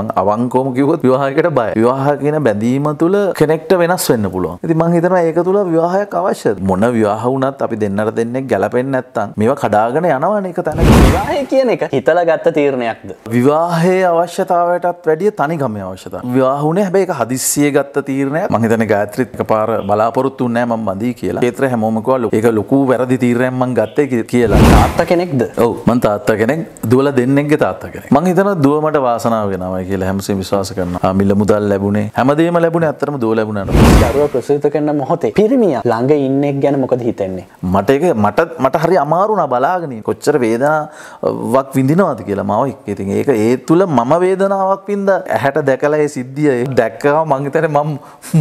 අවංකෝම කිවත් විවාහකට බය විවාහ කියන බැඳීම තුළ කෙනෙක්ට වෙනස් වෙන්න පුළුවන් ඇති මං හිතන ඒක තුළ විවාහයක් අවශ්‍ය මොන විවාහ වුණත් අපි දෙන්නට දෙන්නෙක් ගැලපෙන් නැත්තන් මේවා කඩාගෙන යනවන එක තැන විවාහය කියන එක හිතල ගත්ත තීරණයක්ද විවාහයේ අවශ්‍යතාවයටත් වැඩිය තනිගම අවශ්‍යත විවාහුණේ හැබැයි එක හදිස්සිය ගත්ත තීරණය මහිතන ගාත්‍රිත් පාර බලාපොරොත්තු නෑ ම බඳී කියලා ඒත්‍ර හැමෝමකවල් ඒක ලොකු වැරදි තීරණයම් මං ගත්තය කියලා තාත්ත කෙනෙක්ද ඔව මන් තාත්ත කෙනෙක් දුවල දෙන්නෙක්ගේ තාත්ත කෙනෙක් මං හිතන දුවමට වාසනාව වෙනවා කියලා හැමසේ විශවාස කරන මිල්ල මුදල් ලැබුණේ හැමදේම ලැබුණ ඇතරම දෝ ලැබුණට දරුව ප්‍රසූත කරන්න මොහොතේ පිරිමිය ළඟ ඉන්නෙක් ගැන මොකද හිතෙන්නේ මට එක මට මට හරි අමාරුණා බලාගෙන කොච්චර වේදනාවක් විඳිනවාද කියලා මව ඉතින් ඒක ඒ තුළ මම වේදනාවක් වින්ද ඇහැට දැකලා ඒ සිද්ධිය දැක්කව මං හිතන්නේ මම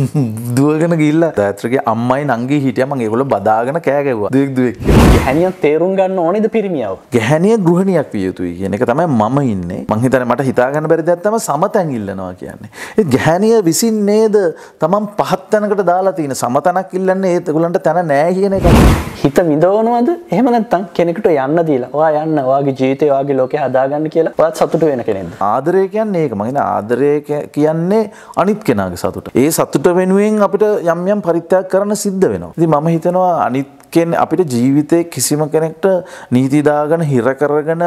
දුවගෙන ගිහිල්ලා දාත්‍රගේ අම්මයි නංගි හිටියා මං ඒගොල්ලෝ බදාගෙන කෑ ගැව්වා දුවෙක් දුවෙක් ගැහණියක් තේරුම් ගන්න ඕනේද පිරිමියව ගැහණිය ගෘහණියක් විය යුතුයි කියන එක තමයි මම ඉන්නේ මං හිතන්නේ මට හිතාගන්න බැරි දෙයක් තම සමතැන් ඉල්ලනවා කියන්නේ. ඒත් ගැහණිය විසින් නේද තමන් පහත් තැනකට දාලා තියෙන සමතනක් ඉල්ලන්නේ ඒත් ඒගොල්ලන්ට තැන නැහැ කියන එක. හිත විඳවනවද? එහෙම නැත්නම් කෙනෙකුට යන්න දීලා. ඔයා යන්න, ඔයාගේ ජීවිතේ, ඔයාගේ ලෝකේ හදාගන්න කියලා ඔයාත් සතුට වෙන කෙනෙක්ද? ආදරය කියන්නේ ඒක. මම කියන්නේ ආදරය කියන්නේ අනිත් කෙනාගේ සතුට. ඒ සතුට වෙනුවෙන් අපිට යම් යම් පරිත්‍යාග කරන්න සිද්ධ වෙනවා. ඉතින් මම හිතනවා අනිත් කියන්නේ අපිට ජීවිතේ කිසිම කෙනෙක්ට නීති දාගෙන හිර කරගෙන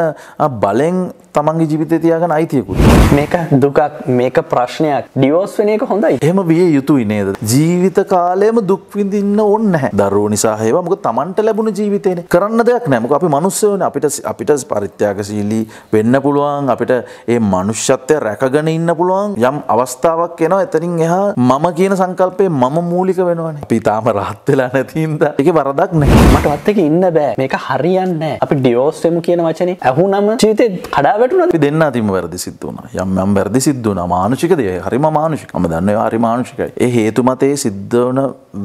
බලෙන් තමන්ගේ ජීවිතේ තියාගන්න අයිතියකුත් මේක දුකක් මේක ප්‍රශ්නයක් ඩිවෝස් වෙන එක හොඳයි. එහෙම විය යුතුයි නේද? ජීවිත කාලයම දුක් විඳින්න ඕනේ නැහැ. දරුවෝ නිසා හේවා මොකද තමන්ට ලැබුණ ජීවිතේනේ. කරන්න දෙයක් නැහැ. මොකද අපි මිනිස්සුනේ අපිට අපිට පරිත්‍යාගශීලී වෙන්න පුළුවන්. අපිට ඒ මනුෂ්‍යත්වය රැකගෙන ඉන්න පුළුවන්. යම් අවස්ථාවක් එනවා එතනින් එහා මම කියන සංකල්පේ මම මූලික වෙනවනේ. අපි තාම rahat වෙලා නැති හින්දා. ඒකේ වරදක් නෑ මටවත් එක ඉන්න බෑ මේක හරියන්න අපි ඩියෝස්සෙම කියන වචන ඇහුනම චීතය කඩාවැටුන දෙන්න තිම වැරදි සිද්ධ වන යම් යම් වැරදි සිද්ධන මානුෂික දේ හරිම මානුෂිකම දන්න හරි මානුෂිකයි ඒ හේතු මතේ සිද්ධ වන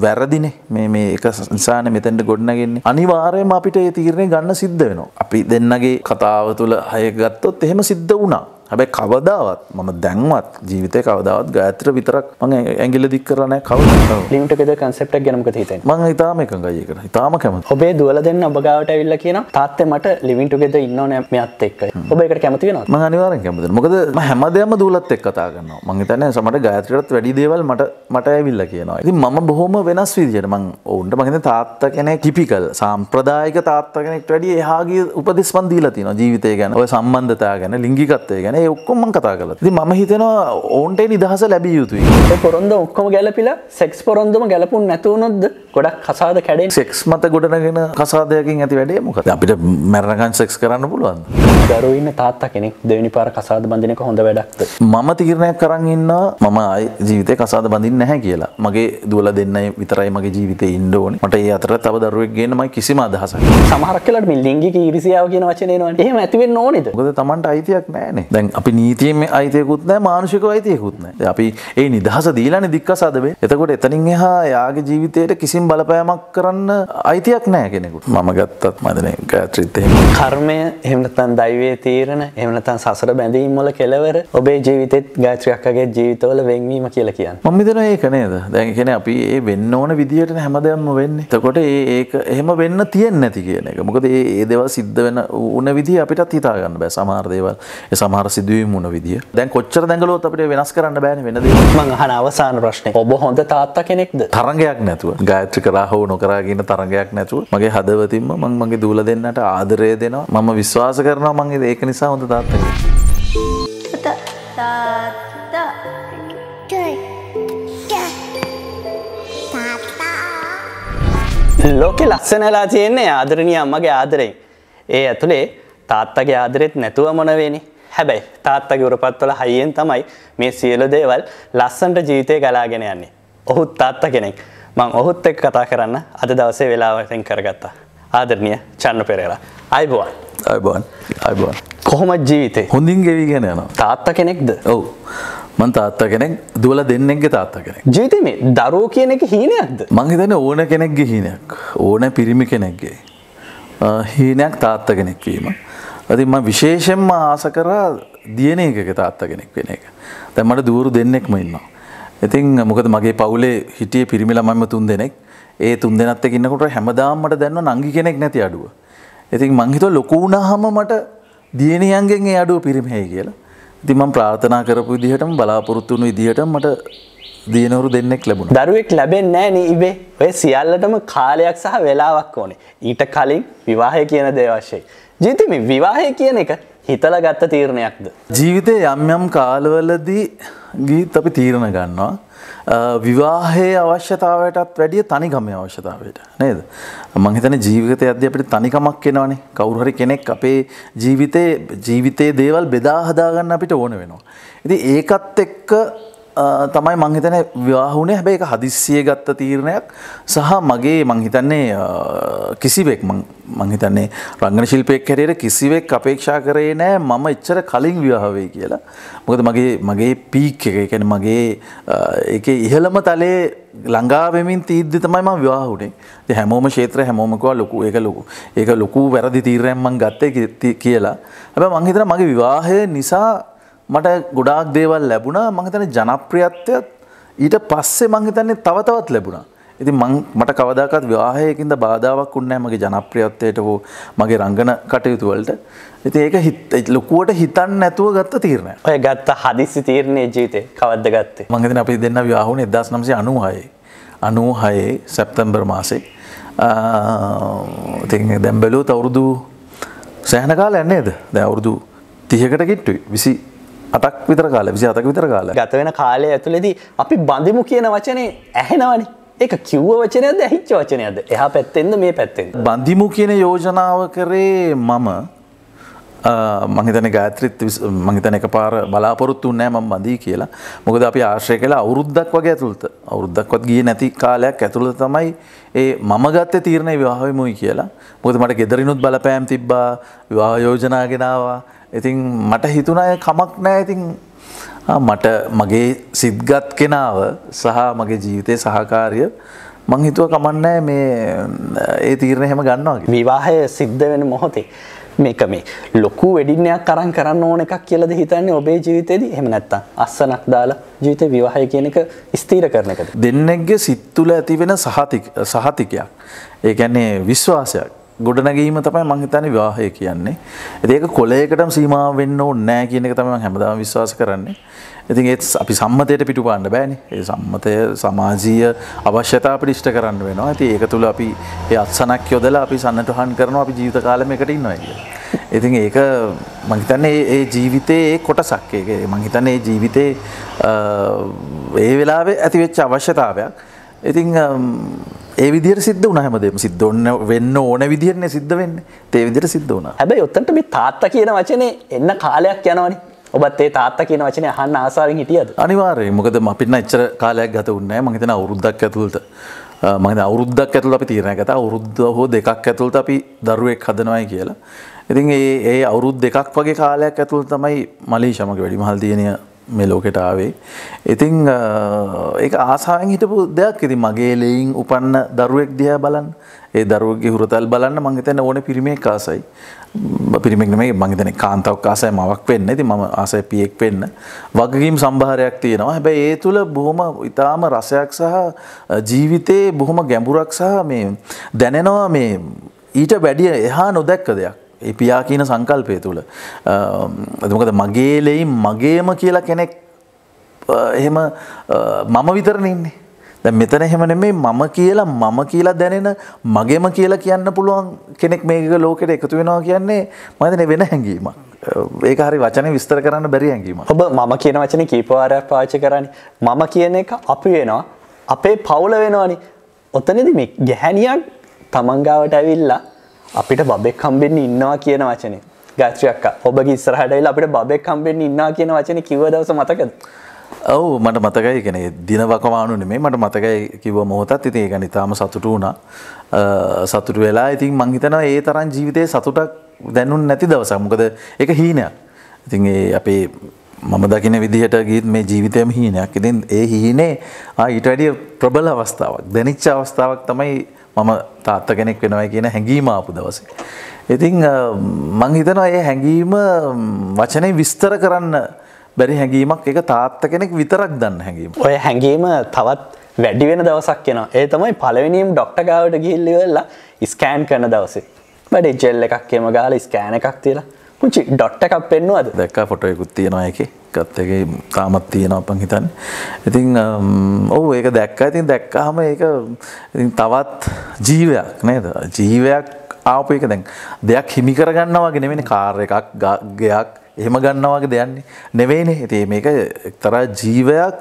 වැරදිනේ මේ මේ එක සංසාන මෙතැන්ට ගොඩනගෙන්නේ අනිවාරයම අපිට ඒ තීරණය ගන්න සිද්ධ වෙනවා අපි දෙන්නගේ කතාව තුළ හයගත්තොත් එහෙම සිද්ධ වුණා හැබැයි කවදාවත් මම දැන්වත් ජීවිතය කවදාවත් ගාත්‍ර විතරක් මං ඇගිල දික් කරන කව ලිට පෙද කන්සප්ට ගැනක හිත මං ඉතාම එකඟයකට ඉතාම කැම ඔබේ දුවල දෙන්න ඔබගාවට විල්ල කියන තාත්තේ මට ලිවින්ට ගෙද ඉන්න නෑමත් එක් ඔබට කැමති ම අනිවාර කැමති මොකද හැම දෙම දූලත් එක් කතාගන්න මං තන සමට ගාත්‍රටත් වැඩි දේවල් මට මට ඇවිල්ල කියනවා ඉති මම බොහොම වෙනස් විදියට මං ඔවුන්ට මගේ තාත්ත කෙනෙ කිපිකල් සම්ප්‍රදායක තාත්ත කෙනෙක් වැඩි එහාගේ උපදෙස්පන්දීලතින ජීවිතය ගැන ඔය සම්බන්ධතා ගැන ලිංගිකත්වය ගැන ඒ ඔක්කොම කතා කල ති ම හිතනවා ඕන්ටේ නිදහස ලැබිය යුතුයි පොරොන්ද ඔක්කොම ගැලපිලා සෙක්ස් පොරොන්දම ගැලපුන් නැතුවනොද ගොඩක් කසාද කැඩෙන් සෙක්ස් මත ගොඩනගෙන කසාදයකින් ඇති වැඩේ මොකද අපිට මැරණකන් සෙක්ස් කරන්න පුළුවන් දරුවන්න තාත්ත කෙනෙක් දෙවනි පාර කසාද බඳනක හොඳ වැඩක් මම තිරණයක් කරන්න ඉන්න මම ජීවිතය කසාද බඳින් නැහැ කියලා මගේ දුවල දෙන්නයි විතරයි මගේ ජීවිත ඉන්ඩෝන මට ඒ අතර තව දරුවක් ගෙනමයි කිසිම අදහස සමහරක්කලට මිල්ලින්ගේ ඉරිසියාව කියන වචනයනවා එහම ඇතිවෙන් ඕනෙද ගොද තමන්ට අයිතියක් නෑනේ දැන් දැන් අපි නීතියෙන් අයිතයකුත් නෑ මානුෂික අයිතයකුත් නෑ අපි ඒ නිදහස දීලාන දික්කසාදවේ එතකොට එතනින් එහා යාගේ ජීවිතයට කිසිම් බලපෑමක් කරන්න අයිතියක් නෑ කෙනෙකුට මම ගත්තත් මදන ත්‍රිත්තය කර්මය එමනතන් දයිවේ තීරණ එමනතන් සසර බැඳීම් මොල කෙලවර ඔබේ ජීවිතත් ගාත්‍රයක්කගේ ජීවිතවල වෙන්වීම කියල කියන්න මමිදන ඒක නේද දැන් කෙන අපි ඒ වෙන්න ඕන විදිහට හැමදයම්ම වෙන්න තකොට ඒ එහෙම වෙන්න තියෙන් නැති කියන එක මොකද ඒ දේව සිද්ධ වෙන උන විදි අපිටත් හිතාගන්න බෑ සමාර්දේවල් සමාරසි සිදුවීම වුණ විදිිය දැන් කොච්චර දැඟලොත් අපට වෙනස් කරන්න බෑන වෙනද මහන අවසාන ප්‍රශ්නය ඔබ හොඳ තාත්තා කෙනෙක්ද තරගයක් නැතුව ගායත්‍ර කරා හෝ නොකරාගන්න තරගයක් නැතුව මගේ හදවතින්ම මං මගේ දූල දෙන්නට ආදරය දෙනවා මම විශ්වාස කරනවා මගේ ඒක නිසා හොඳ තාත්තා තාත්තා ලෝකෙ ලස්සනලා තියෙන්නේ ආදරණිය අම්මගේ ආදරෙන්. ඒ ඇතුළේ තාත්තගේ ආදරෙත් නැතුව මොනවේනේ. හැබැයි තාත්තගේ උරපත්වල හයියෙන් තමයි මේ සියලු දේවල් ලස්සන්ට ජීවිතය ගලාගෙන යන්නේ. ඔහුත් තාත්ත කෙනෙක්. මං ඔහුත් එක්ක කතා කරන්න අද දවසේ වෙලාවෙන් කරගත්තා. ආදරණීය චන්න පෙරේරා. අයිබෝන්. අයිබෝන්. අයිබෝන්. කොහොමද ජීවිතේ? හොඳින් ගෙවිගෙන යනවා. තාත්තා කෙනෙක්ද? ඔව්. මං තාත්තා කෙනෙක් දුවලා දෙන්නෙක්ගේ තාත්තා කෙනෙක්. ජීවිතේ මේ දරුවෝ කියන එක හීනයක්ද? මං හිතන්නේ ඕන කෙනෙක්ගේ හීනයක්. ඕන පිරිමි කෙනෙක්ගේ. හීනයක් තාත්තා කෙනෙක් වීම. ඉතින් මම විශේෂයෙන්ම ආස කරා දියණියකගේ තාත්තා කෙනෙක් වෙන එක. දැන් මට දూరు දෙන්නෙක්ම ඉන්නවා. ඉතින් මොකද මගේ පවුලේ හිටියේ පිරිමි ළමයිම තුන් දෙනෙක්. ඒ තුන් දෙනත් එක්ක ඉන්නකොට හැමදාම මට දැනන නංගි කෙනෙක් නැති අඩුව. ඉතින් මං හිතුවා ලොකු වුණාම මට දියණියන්ගෙන් ඒ අඩුව පිරිමෙයි කියලා. ඉතින් මම ප්‍රාර්ථනා කරපු විදිහටම බලාපොරොත්තු වුණු විදිහට මට දියනවරු දෙන්නෙක් ලැබුණ දරුවෙක් ලැබෙන්නේ නෑ නේ ඉබේ ඔය සියල්ලටම කාලයක් සහ වෙලාවක් ඕනේ ඊට කලින් විවාහය කියන දේ අවශ්‍යයි ජීති මේ විවාහය කියන එක හිතල ගත්ත තීරණයක්ද. ජීවිතය යම් යම් කාලවලදී ගීත් අපි තීරණ ගන්නවා. විවාහයේ අවශ්‍යතාවයටත් වැඩිය තනිකමේ අවශ්‍යතාවයට නේද. මංහිතන ජීවිත අද අපිට තනිකමක් කෙනවනේ කවුරුහරි කෙනෙක් අපේ ජීවිතයේ ජීවිතයේ දේවල් බෙදාහදාගන්න අපිට ඕන වෙනවා. ඉති ඒකත් එක්ක තමයි මංහිතන ව්‍යවාහුණේ හැබැ එක හදිස්සිය ගත්ත තීරණයක් සහ මගේ මංහිතන්නේ කිසිවෙක් මංහිතන්නේ රංගන ශිල්පයක් කැරයට කිසිවෙක් අපේක්ෂා කරේ නෑ මම එච්චර කලින් ව්‍යහාවේ කියලා මොකද මගේ මගේ පීක් එක එකැන මගේ එක ඉහළම තලේ ලංඟාවෙමින් තීද්දි තමයි මම විවාහුනේ. ඉතින් හැමෝම ක්ෂේත්‍ර හැමෝම කෝ ලොකු ඒක ලොකු. ඒක ලොකු වැරදි තීරණයක් මම ගත්තේ කියලා. හැබැයි මම හිතනවා මගේ විවාහය නිසා මට ගොඩාක් දේවල් ලැබුණා මං හිතන්නේ ජනප්‍රියත්වයත් ඊට පස්සේ මං හිතන්නේ තව තවත් ලැබුණා. ඉතින් මං මට කවදාකවත් විවාහයකින්ද බාධාවක් වුණේ නැහැ මගේ ජනප්‍රියත්වයට හෝ මගේ රංගන කටයුතු වලට. ඉතින් ඒක හිත ලොකුවට හිතන්නේ නැතුව ගත්ත තීරණයක්. ඔය ගත්ත හදිස්සි තීරණේ ජීවිතේ කවද්ද ගත්තේ? මං හිතන්නේ අපි දෙන්න විවාහ වුණේ 1996. 96 සැප්තැම්බර් මාසේ. ඉතින් දැන් බැලුවොත් අවුරුදු සෑහෙන කාලයක් නේද? දැන් අවුරුදු 30කට කිට්ටුයි. අටක් විතර කාල විසි අතක විතර කාල ගත වෙන කාලය ඇතුළෙදී අපි බඳමු කියන වචනේ ඇහෙනවනි ඒක කිව්ව වචනයද හිච්ච වචනයද එහ පැත්තෙන්ද මේ පැත්තෙන් බඳිමු කියන යෝජනාව කරේ මම මහිතන ගාත්‍රිත් මහිතන එක පාර බලාපොරොත්තු නෑ මම බඳී කියලා මොකද අපි ආශ්‍රය කලා අවුරුද්දක් වගේ ඇතුළත අවුරුද්දක්වත් ගිය නැති කාලයක් ඇතුළත තමයි ඒ මම ගත්ත තීරණය විවාහයමුයි කියලා මොකද මට ගෙදරිනුත් බලපෑම් තිබ්බා විවාහ යෝජනා ගෙනවා ඉතින් මට හිතුණය කමක් නෑ ඉතින් මට මගේ සිද්ගත් කෙනාව සහ මගේ ජීවිතය සහකාරය මං හිතුව කමන්නෑ මේ ඒ තීරණ හැම ගන්නවා විවාහය සිද්ධ වෙන මොහොතේ මේක මේ ලොකු වැඩින්නයක් කරන් කරන්න ඕන එකක් කියලද හිතන්නේ ඔබේ ජීවිතේද එහෙම නැත්තම් අස්සනක් දාලා ජීවිත විවාහය කියන එක ස්ථීර කරන එකද දෙන්නෙක්ගේ සිත් තුළ ඇති වෙන සහතික සහතිකයක් ඒ කියන්නේ විශ්වාසයක් ගොඩනැගීම තමයි මං හිතන්නේ විවාහය කියන්නේ. ඉතින් ඒක කොලයකටම සීමා වෙන්න ඕනේ නැහැ කියන එක තමයි මම හැමදාම විශ්වාස කරන්නේ. ඉතින් ඒත් අපි සම්මතයට පිටුපාන්න බෑනේ. ඒ සම්මතය සමාජීය අවශ්‍යතා අපිට ඉෂ්ට කරන්න වෙනවා. ඉතින් ඒක තුල අපි ඒ අත්සනක් යොදලා අපි සන්නටහන් කරනවා අපි ජීවිත කාලෙම එකට ඉන්නවා කියලා. ඉතින් ඒක මම හිතන්නේ ඒ ජීවිතයේ ඒ කොටසක් ඒක මම හිතන්නේ ඒ ජීවිතේ ඒ වෙලාවේ ඇතිවෙච්ච අවශ්‍යතාවයක්. ඉතිං ඒ විදිර සිද්ධ උනහමදම සිද්ධ ඔන්න වෙන්න ඕන විදිරන්නේ සිද්ධ වෙන්න තේ විදිර සිද්ධ වන හැබයි ඔත්තට මේ තාත්ත කියන වචනේ එන්න කාලයක් යනවනි ඔබත් ඒ තාත්ත කියන වචන හන්න ආසාාවෙන් හිටියද අනිවාරය මොකද අපින්න එච්චර කාලයක් ගත උන්නෑ මහිතන අවුරුද්දක් ඇතුළට මහිත අවුරුද්දක් ඇතුළ අපි තීරණ ගත අවුරුද්ධ හෝ දෙකක් ඇතුළට අපි දරුවෙක් හදනවයි කියලා ඉතින් ඒ ඒ අවුරුද් දෙකක් වගේ කාලයක් ඇතුළ තමයි මලී ශමක වැඩි මහල්තියනය මේ ලෝකෙට ආවේ. ඉතිං ඒ ආසායෙන් හිටපු දෙයක් ඉති මගේ ලෙයින් උපන්න දරුවෙක් දිහා බලන් ඒ දරුවගේ හුරතල් බලන්න මංගතන්න ඕන පිරිමේ කාසයි. පිරිමෙක් මේ මංගතන කාන්තාවක් කාසය මවක් වෙන්න ඇති මම ආසය පියෙක් වෙන්න. වගකීම් සම්භාරයක් තියෙනවා හැබැයි ඒ තුළ බොහොම ඉතාම රසයක් සහ ජීවිතයේ බොහොම ගැඹුරක් සහ මේ දැනෙනවා මේ ඊට වැඩිය එහා නොදැක්ක දෙයක්. ඒ පියා කියන සංකල්පය තුළ මොකද මගේලෙයි මගේම කියලා කෙනෙක් එහෙම මම විතරන ඉන්නේ දැන් මෙතන එහෙම නෙමෙයි මම කියලා මම කියලා දැනෙන මගේම කියලා කියන්න පුළුවන් කෙනෙක් මේක ලෝකෙට එකතු වෙනවා කියන්නේ මම හිතන්නේ වෙන හැඟීමක්. ඒක හරි වචනේ විස්තර කරන්න බැරි හැඟීමක්. ඔබ මම කියන වචනේ කීප වාරයක් පාවිච්චි කරන්නේ. මම කියන එක අපි වෙනවා. අපේ පවුල වෙනවනේ. ඔතනදී මේ ගැහැණියක් තමන් ගාවට ඇවිල්ලා අපිට බබෙක් හම්බෙන්න ඉන්නවා කියන වචනේ ගාත්‍රයක්ක ඔබගේ ඉස්සරහටයිල අපිට බෙක් හම්බෙන් ඉන්නා කියන වචන කිව දවස මතකද ඔව මට මතකයි කෙනෙ දිනවකවානු නෙමේ මට මතකයි කිව මොහොතත් ඉතිේ ගැන ඉතාම සතුට වුණා සතුට වෙලා ඉතින් මංහිතනවා ඒ තරන් ජීවිතය සතුටක් දැනුන් නැති දවසක් මොකද එක හීනයක් ඉතින් අපේ මම දකින විදිහට ගීත් මේ ජීවිතයම හීනයක් ඉතින් ඒ හීනේ ඊට වැඩිය ප්‍රබල අවස්ථාවක් දැනිච්ච අවස්ථාවක් තමයි මම තාත්ත කෙනෙක් වෙනවයි කියන හැඟීම ආපු දවසේ. ඉතින් මං හිතනවා ඒ හැඟීම වචනේ විස්තර කරන්න බැරි හැඟීමක් එක තාත්ත කෙනෙක් විතරක් දන්න හැඟීම. ඔය හැඟීම තවත් වැඩි වෙන දවසක් එනවා. ඒ තමයි පළවෙනියම් ඩොක්ටර් ගාවට ගිහිල්ලා ස්කෑන් කරන දවසේ. බඩේ ජෙල් එකක් එම ගාලා ස්කෑන් එකක් තියලා පුංචි ඩොට්ට එකක් පෙන්වුවද දැක්ක ෆොටයකුත් තියෙනයක ගත්තගේ තාමත් තියෙන අපන් හිතන් ඉතින් ඔහු ඒක දැක්ක ඉතින් දැක්කාම ඒක තවත් ජීවයක් නේද ජීවයක් ආපු එක දැන් දෙයක් හිමි කරගන්න වගේ නෙවෙන කාර් එකක් ගයක් එහෙම ගන්නවාගේ දෙයන්නේ නෙවෙයිනේ ඇති මේක එක්තරා ජීවයක්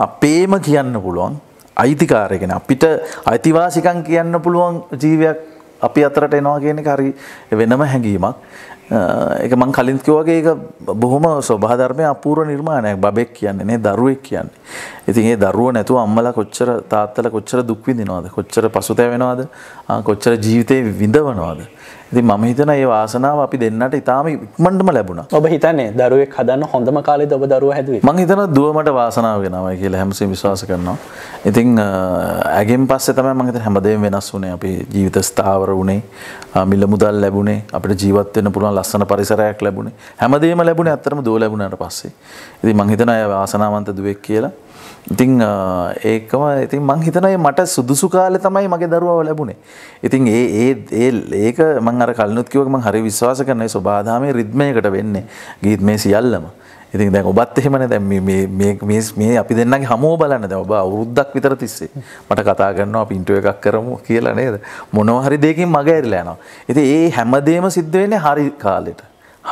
අපේම කියන්න පුළුවන් අයිතිකාරයගෙන අපිට අයිතිවාසිකන් කියන්න පුළුවන් ජීවයක් අපි අතරට එනවා කියන හරි වෙනම හැඟීමක් එක මං කලින්කි වගේ එක බොහොම ස්වභාධර්මය අපූර නිර්මාණයක් බෙක් කියන්නේ නේ දරුවෙක් කියන්නේ ඉතින් ඒ දරුව නැතුව අම්මලා කොච්චර තාත්තල කොච්චර දුක්විදිනවාද කොච්චර පසුතැවෙනවාද කොච්චර ජීවිතය විඳවනවාද ඇති මම හිතන ඒ වාසනාව අපි දෙන්නට ඉතාම ඉක්මටම ලැබුණ ඔබ හිතන්නේ දරුවෙක් හදන්න හොඳම කාලේ ඔබ දරුව හැදුවේ මං හිතන දුවමට වාසනාව වෙනවයි කියලා හැමසේ විශ්වාස කරනවා ඉතින් ඇගෙන් පස්සේ තමයි මං හිතන හැමදේම වෙනස් වුණේ අපි ජීවිත ස්ථාවර වුණේ මිල මුදල් ලැබුණේ අපිට ජීවත් වෙන්න පුළුවන් ලස්සන පරිසරයක් ලැබුණේ හැමදේම ලැබුණේ අත්‍තරම දුව ලැබුණාට පස්සේ ඉතින් මං හිතන අය වාසනාවන්ත දුවෙක් කියලා ඉතිං ඒකම ඉතින් මං හිතනයි මට සුදුසු කාලෙ තමයි මගේ දරුවව ලැබුණේ. ඉතින් ඒ ඒ ඒ ඒක මං අර කලනුත් කිව්වක මං හරි විශ්වාස කරනවා සබාධාමේ රිද්මයකට වෙන්නේ ගීත් මේ සියල්ලම. ඉතින් දැන් ඔබත් එහෙමනේ දැන් මේ මේ මේ අපි දෙන්නගේ හමුව බලන්න දැන් ඔබ අවුරුද්දක් විතර තිස්සේ මට කතා කරනවා අපි ඉන්ටර්වයුව එකක් කරමු කියලා නේද? මොනවා හරි දෙයකින් මග ඇරිලා යනවා. ඉතින් ඒ හැමදේම සිද්ධ වෙන්නේ හරි කාලෙට.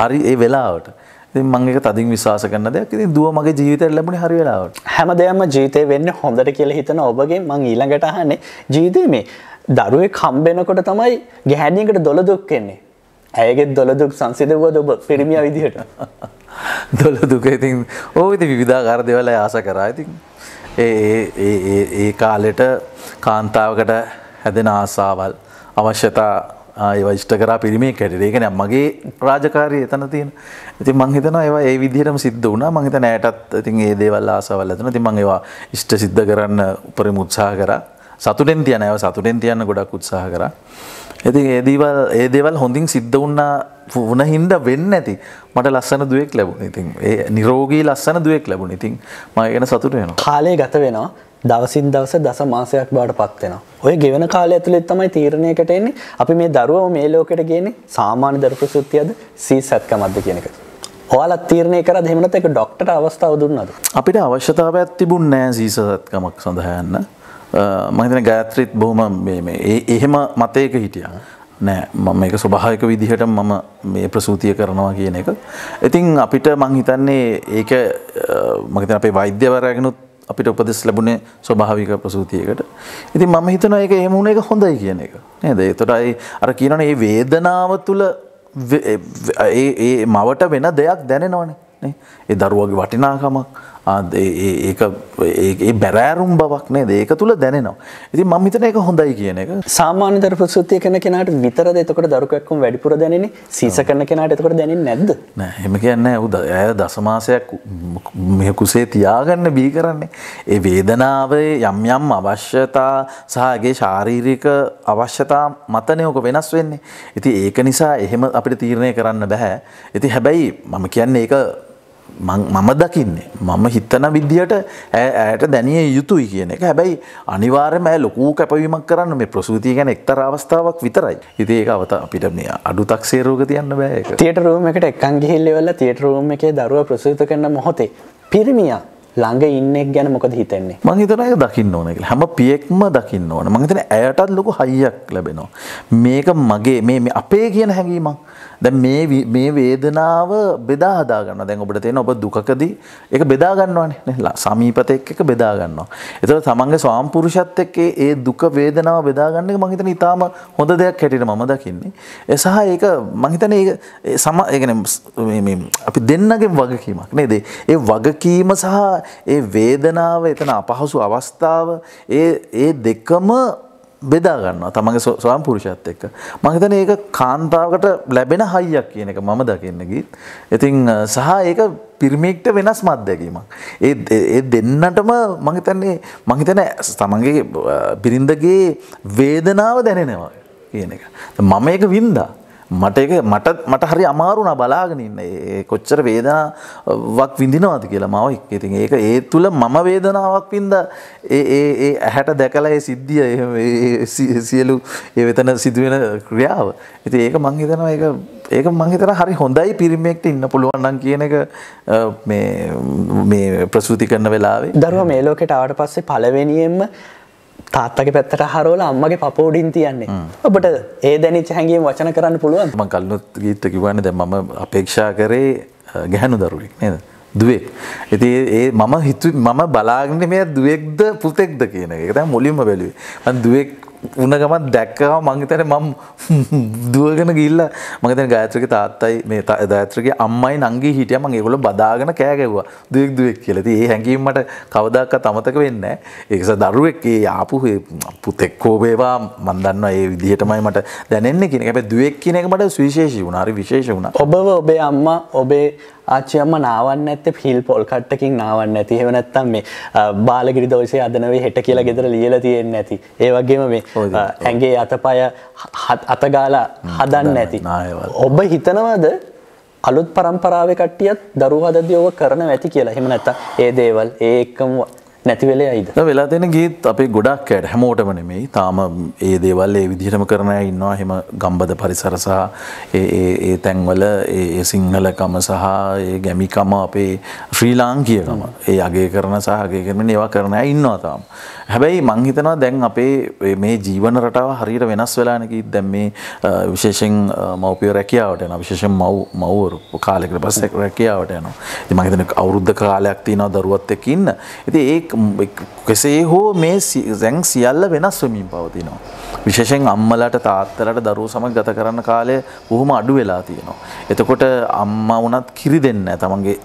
හරි ඒ වෙලාවට. ඉතින් මම ඒක තදින් විශ්වාස කරන දෙයක්. ඉතින් දුව මගේ ජීවිතයට ලැබුණේ හරි වෙලාවට. හැමදේම ජීවිතේ වෙන්නේ හොඳට කියලා හිතන ඔබගෙන් මම ඊළඟට අහන්නේ ජීවිතේ මේ දරුවෙක් හම්බෙනකොට තමයි ගැහැණියකට දොළ දුක් එන්නේ. ඇයගේ දොළදුක් සංසිදුවද ඔබ පිරිමිය විදිහට දොළ දුක ඉතින් ඕවිද විවිධාකාර දෙවල ආස කරා ඉතින් ඒ කාලෙට කාන්තාවකට හැදෙන ආසාවල් අවශ්‍යතා ඒවා ෂ්ට කරා පිරිමේ කැටිට ඒකන මගේ රාජකාරය එතන තියෙන ඇති මංහිතන ඒවා ඒ විදිහටම සිද්ධ වුණ මහිත නෑටත් ඉතින් ඒ දේවල් ආසවල් ඇතන ති මං ඒවා ෂ්ට සිද්ධ කරන්න උපරිම උත්සාහ කර සතුටෙන් තියන ඇව සතුටෙන් තියන්න ගොඩක් උත්සාහ කර ඇති ඒදීවල් ඒ දේවල් හොඳින් සිද්ධ වන්නා වුණ හින්ද වෙන්න ඇති මට ලස්සන දුවෙක් ලැබුණ ඉතින් ඒ නිරෝගී ලස්සන දුවෙක් ලැබුණ ඉතින් මයගෙන සතුට වෙන කාලය ගත වෙනවා දවසින් දවස දස මාසයක් බාට පත්වෙන. ඔය ගෙවන කාලය ඇතුළෙත් තමයි තීරණයකට එන්නේ අපි මේ දරුවෝ මේ ලෝකෙට ගේන්නේ සාමාන්‍ය දරු ප්‍රසූතියද සී සැත්කමක්ද කියන එක. ඔයාලත් තීරණය කරා දෙමනත් එක ඩොක්ටර් අවස්ථාව දුන්නද. අපිට අවශ්‍යතාවයක් තිබුණ නෑ සීසසත්කමක් සඳහයන්න. මහිතන ගාත්‍රීත් බොහොම එහෙම මතයක හිටිය. නෑ මම එක ස්වභායක විදිහට මම මේ ප්‍රසූතිය කරනවා කියන එක. ඉතින් අපිට මං හිතන්නේ ඒක මගත අපේ වෛද්‍යවරයගෙනුත් අපිට උපදෙස් ලැබුණේ ස්වභාවික ප්‍රසූතියකට. ඉතින් මම හිතනවා ඒක එහෙම වුණ එක හොඳයි කියන එක. නේද? ඒතකොට අර කියනවනේ මේ වේදනාව තුල ඒ මවට වෙන දෙයක් දැනෙනවනේ. ඒ දරුවගේ වටිනාකමක් ඒ බැරෑරුම් බවක් නේද ඒක තුළ දැනෙනවා. ඉති මම්මිතන එක හොඳයි කියන එක සාමාන්‍ය දර ප්‍රසුතිය කන කෙනට විතර එතකට දරුකක්කුම් වැඩිපුර දැනෙන සීස කරන කෙනට එතකට දැනෙන නැද්ද හෙම කියන්න උද ඇය දසමාසයක් මෙ කුසේ තියාගන්න බී කරන්නේ. ඒ වේදනාවේ යම් යම් අවශ්‍යතා සහගේ ශාරීරික අවශ්‍යතා මතනයෝක වෙනස් වෙන්නේ. ඉති ඒක නිසා එහෙම අපිට තීරණය කරන්න බැහැ. ඉති හැබැයි මම කියන්නේ එක මම දකින්නේ මම හිතන විදිහට ඇයට දැනිය යුතුයි කියන එක හැබැයි අනිවාර්යම ඇය ලොකු කැපවීමක් කරන්න මේ ප්‍රසූතිය ගැන එක්තර අවස්ථාවක් විතරයි. ඉතින් ඒක අවත අපිට මේ අඩු තක්සේරුවක තියන්න බෑ ඒක. තියටර් රූම් එකට එක්කන් ගිහිල්ලා ඉවරලා තියටර් රූම් එකේ දරුවා ප්‍රසූත කරන මොහොතේ පිරිමියා ළඟ ඉන්නෙක් ගැන මොකද හිතන්නේ මං හිතන අය දකින්න ඕන කියලා හැම පියෙක්ම දකින්න ඕන මං හිතන ඇයටත් ලොකු හයියක් ලැබෙනවා මේක මගේ මේ අපේ කියන හැඟීමක් දැන් මේ මේ වේදනාව බෙදා හදා ගන්නවා. දැන් ඔබට තේරෙන ඔබ දුකකදී ඒක බෙදා ගන්නවානේ. සමීපතෙක් එක්ක බෙදා ගන්නවා. ඒතකොට තමන්ගේ ස්වාම්පුරුෂත් එක්ක ඒ දුක වේදනාව බෙදා ගන්න එක මම හිතන්නේ ඊටාම හොඳ දෙයක් හැටියට මම දකින්නේ. ඒ සහ ඒක මම හිතන්නේ ඒක සම ඒ කියන්නේ මේ අපි දෙන්නගේ වගකීමක් නේද? ඒ වගකීම සහ ඒ වේදනාව එතන අපහසු අවස්ථාව ඒ ඒ දෙකම බෙදා ගන්නවා තමගේ ස්වාම්පුරුෂත් එක්ක. මහිතන ඒක කාන්තාවකට ලැබෙන හයියක් කියන එක මම දකින්නගීත්. ඉතිං සහ ඒක පිරිමික්ට වෙනස් මත්දැකීමක්. ඒ දෙන්නටම මහිතන්නේ මහිතන තමන්ගේ බිරිඳගේ වේදනාව දැනෙනවා කියන එක. මම ඒක වින්දා. මට ඒක මට මට හරි අමාරුණා බලාගෙන ඉන්න ඒ කොච්චර වේදනාවක් විඳිනවද කියලා මම ඉතින් ඒක ඒ තුල මම වේදනාවක් වින්ද ඒ ඒ ඒ ඇහැට දැකලා ඒ සිද්ධිය එහෙම ඒ සියලු ඒ වෙතන සිදුවෙන ක්‍රියාව. ඉතින් ඒක මං හිතනවා ඒක ඒක මංහිතර හරි හොඳයි පිරිමෙක්ට ඉන්න පුළුවන්න්න කියන එක මේ ප්‍රසූති කරන වෙලාවේ දරුව මේ ලෝකෙට ආවට පස්සේ පලවෙනියෙන්ම තාත්තගේ පැත්තට හරෝල අම්මගේ පපෝඩින් තියන්නේ ඔබට ඒ දැනිච හැගේ වචන කරන්න පුළුවන් ම කල්ලොත් ගීත කිවන්න දැ මම අපේක්ෂා කරේ ගැහැනු දරුවෙක් නද දුවෙක් ඇති ඒ මම හිතු මම බලාගෙන මේ දුවෙක්ද පුතෙක්ද කියන එක තැ මුලින්ම බැලුවේ දුවෙක් උනගමත් දැක්කව මංගතන මම් දුවගෙන ගිල්ල මගතන ගාත්‍රක තාත්තයි මේ දාත්‍රගේ අම්මයි නංගේ හිටිය මං ඒගොල බදාගෙන කෑගැව්වා දුවෙක් දුවෙක් කියලති ඒ හැඟීමට කවදක්ක තමතක වෙන්න ඒකස දරුවෙක් ඒ ආපු පුතෙක්කෝබේවා මන්දන්න ඒ විදිහටමයි මට දැනෙන්නේ කියෙන ැ දුවෙක් කියන එක මට විශේෂ වුණනාරි විශේෂ වුණ ඔබ ඔබේ අම්මා ඔබේ ආච්චයම්ම නාවන්න ඇත පිල් පොල් කට්ටකින් නාවන්න ඇති හෙවනැත්තම් මේ බාලගිරි දෝෂය අදනවේ හෙට කියලා ගෙදර ලියල තියෙන්න ඇති ඒවගේම මේ ඇගේ අතපය අතගාලා හදන්න ඇති ඔබ හිතනවද අලුත් පරම්පරාව කටියත් දරු හදදියෝව කරන ඇති කියලා හෙම නැත්ත ඒ දේවල් ඒකම නැති වෙලයිද වෙලා දෙන ගේත් අපේ ගොඩක් ඇයට හැමෝටම නෙමෙයි තාම ඒ දේවල් ඒ විදිහටම කරනය ඉන්නවා හෙම ගම්බද පරිසර සහ ඒ තැන්වල ඒ සිංහලකම සහ ඒ ගැමිකම අපේ ශ්‍රී ලාංකියකම ඒ අගේ කරන සහගේ කරන ඒවා කරන ඉන්නවා තාම හැබැයි මංහිතනවා දැන් අපේ මේ ජීවන රටාව හරිට වෙනස් වෙලානකි දැම් මේ විශේෂෙන් මවපිය රැකියාවට යන විශේෂෙන් මව් මවරු කාලෙකට පස්සෙක් රැකියාවට යනවා මහිතන අවුද්ධ කාලයක් තියනවා දරුවත් එක්කඉන්න ඇති ඒ කෙසේ හෝ මේ දැන් සියල්ල වෙනස් වෙමින් පවතිනවා. විශේෂයෙන් අම්මලට තාත්තලට දරුවෝ සමග ගත කරන කාලය බොහොම අඩු වෙලා තියෙනවා. එතකොට අම්මා වුණත් කිරි දෙන්න තමන්ගේ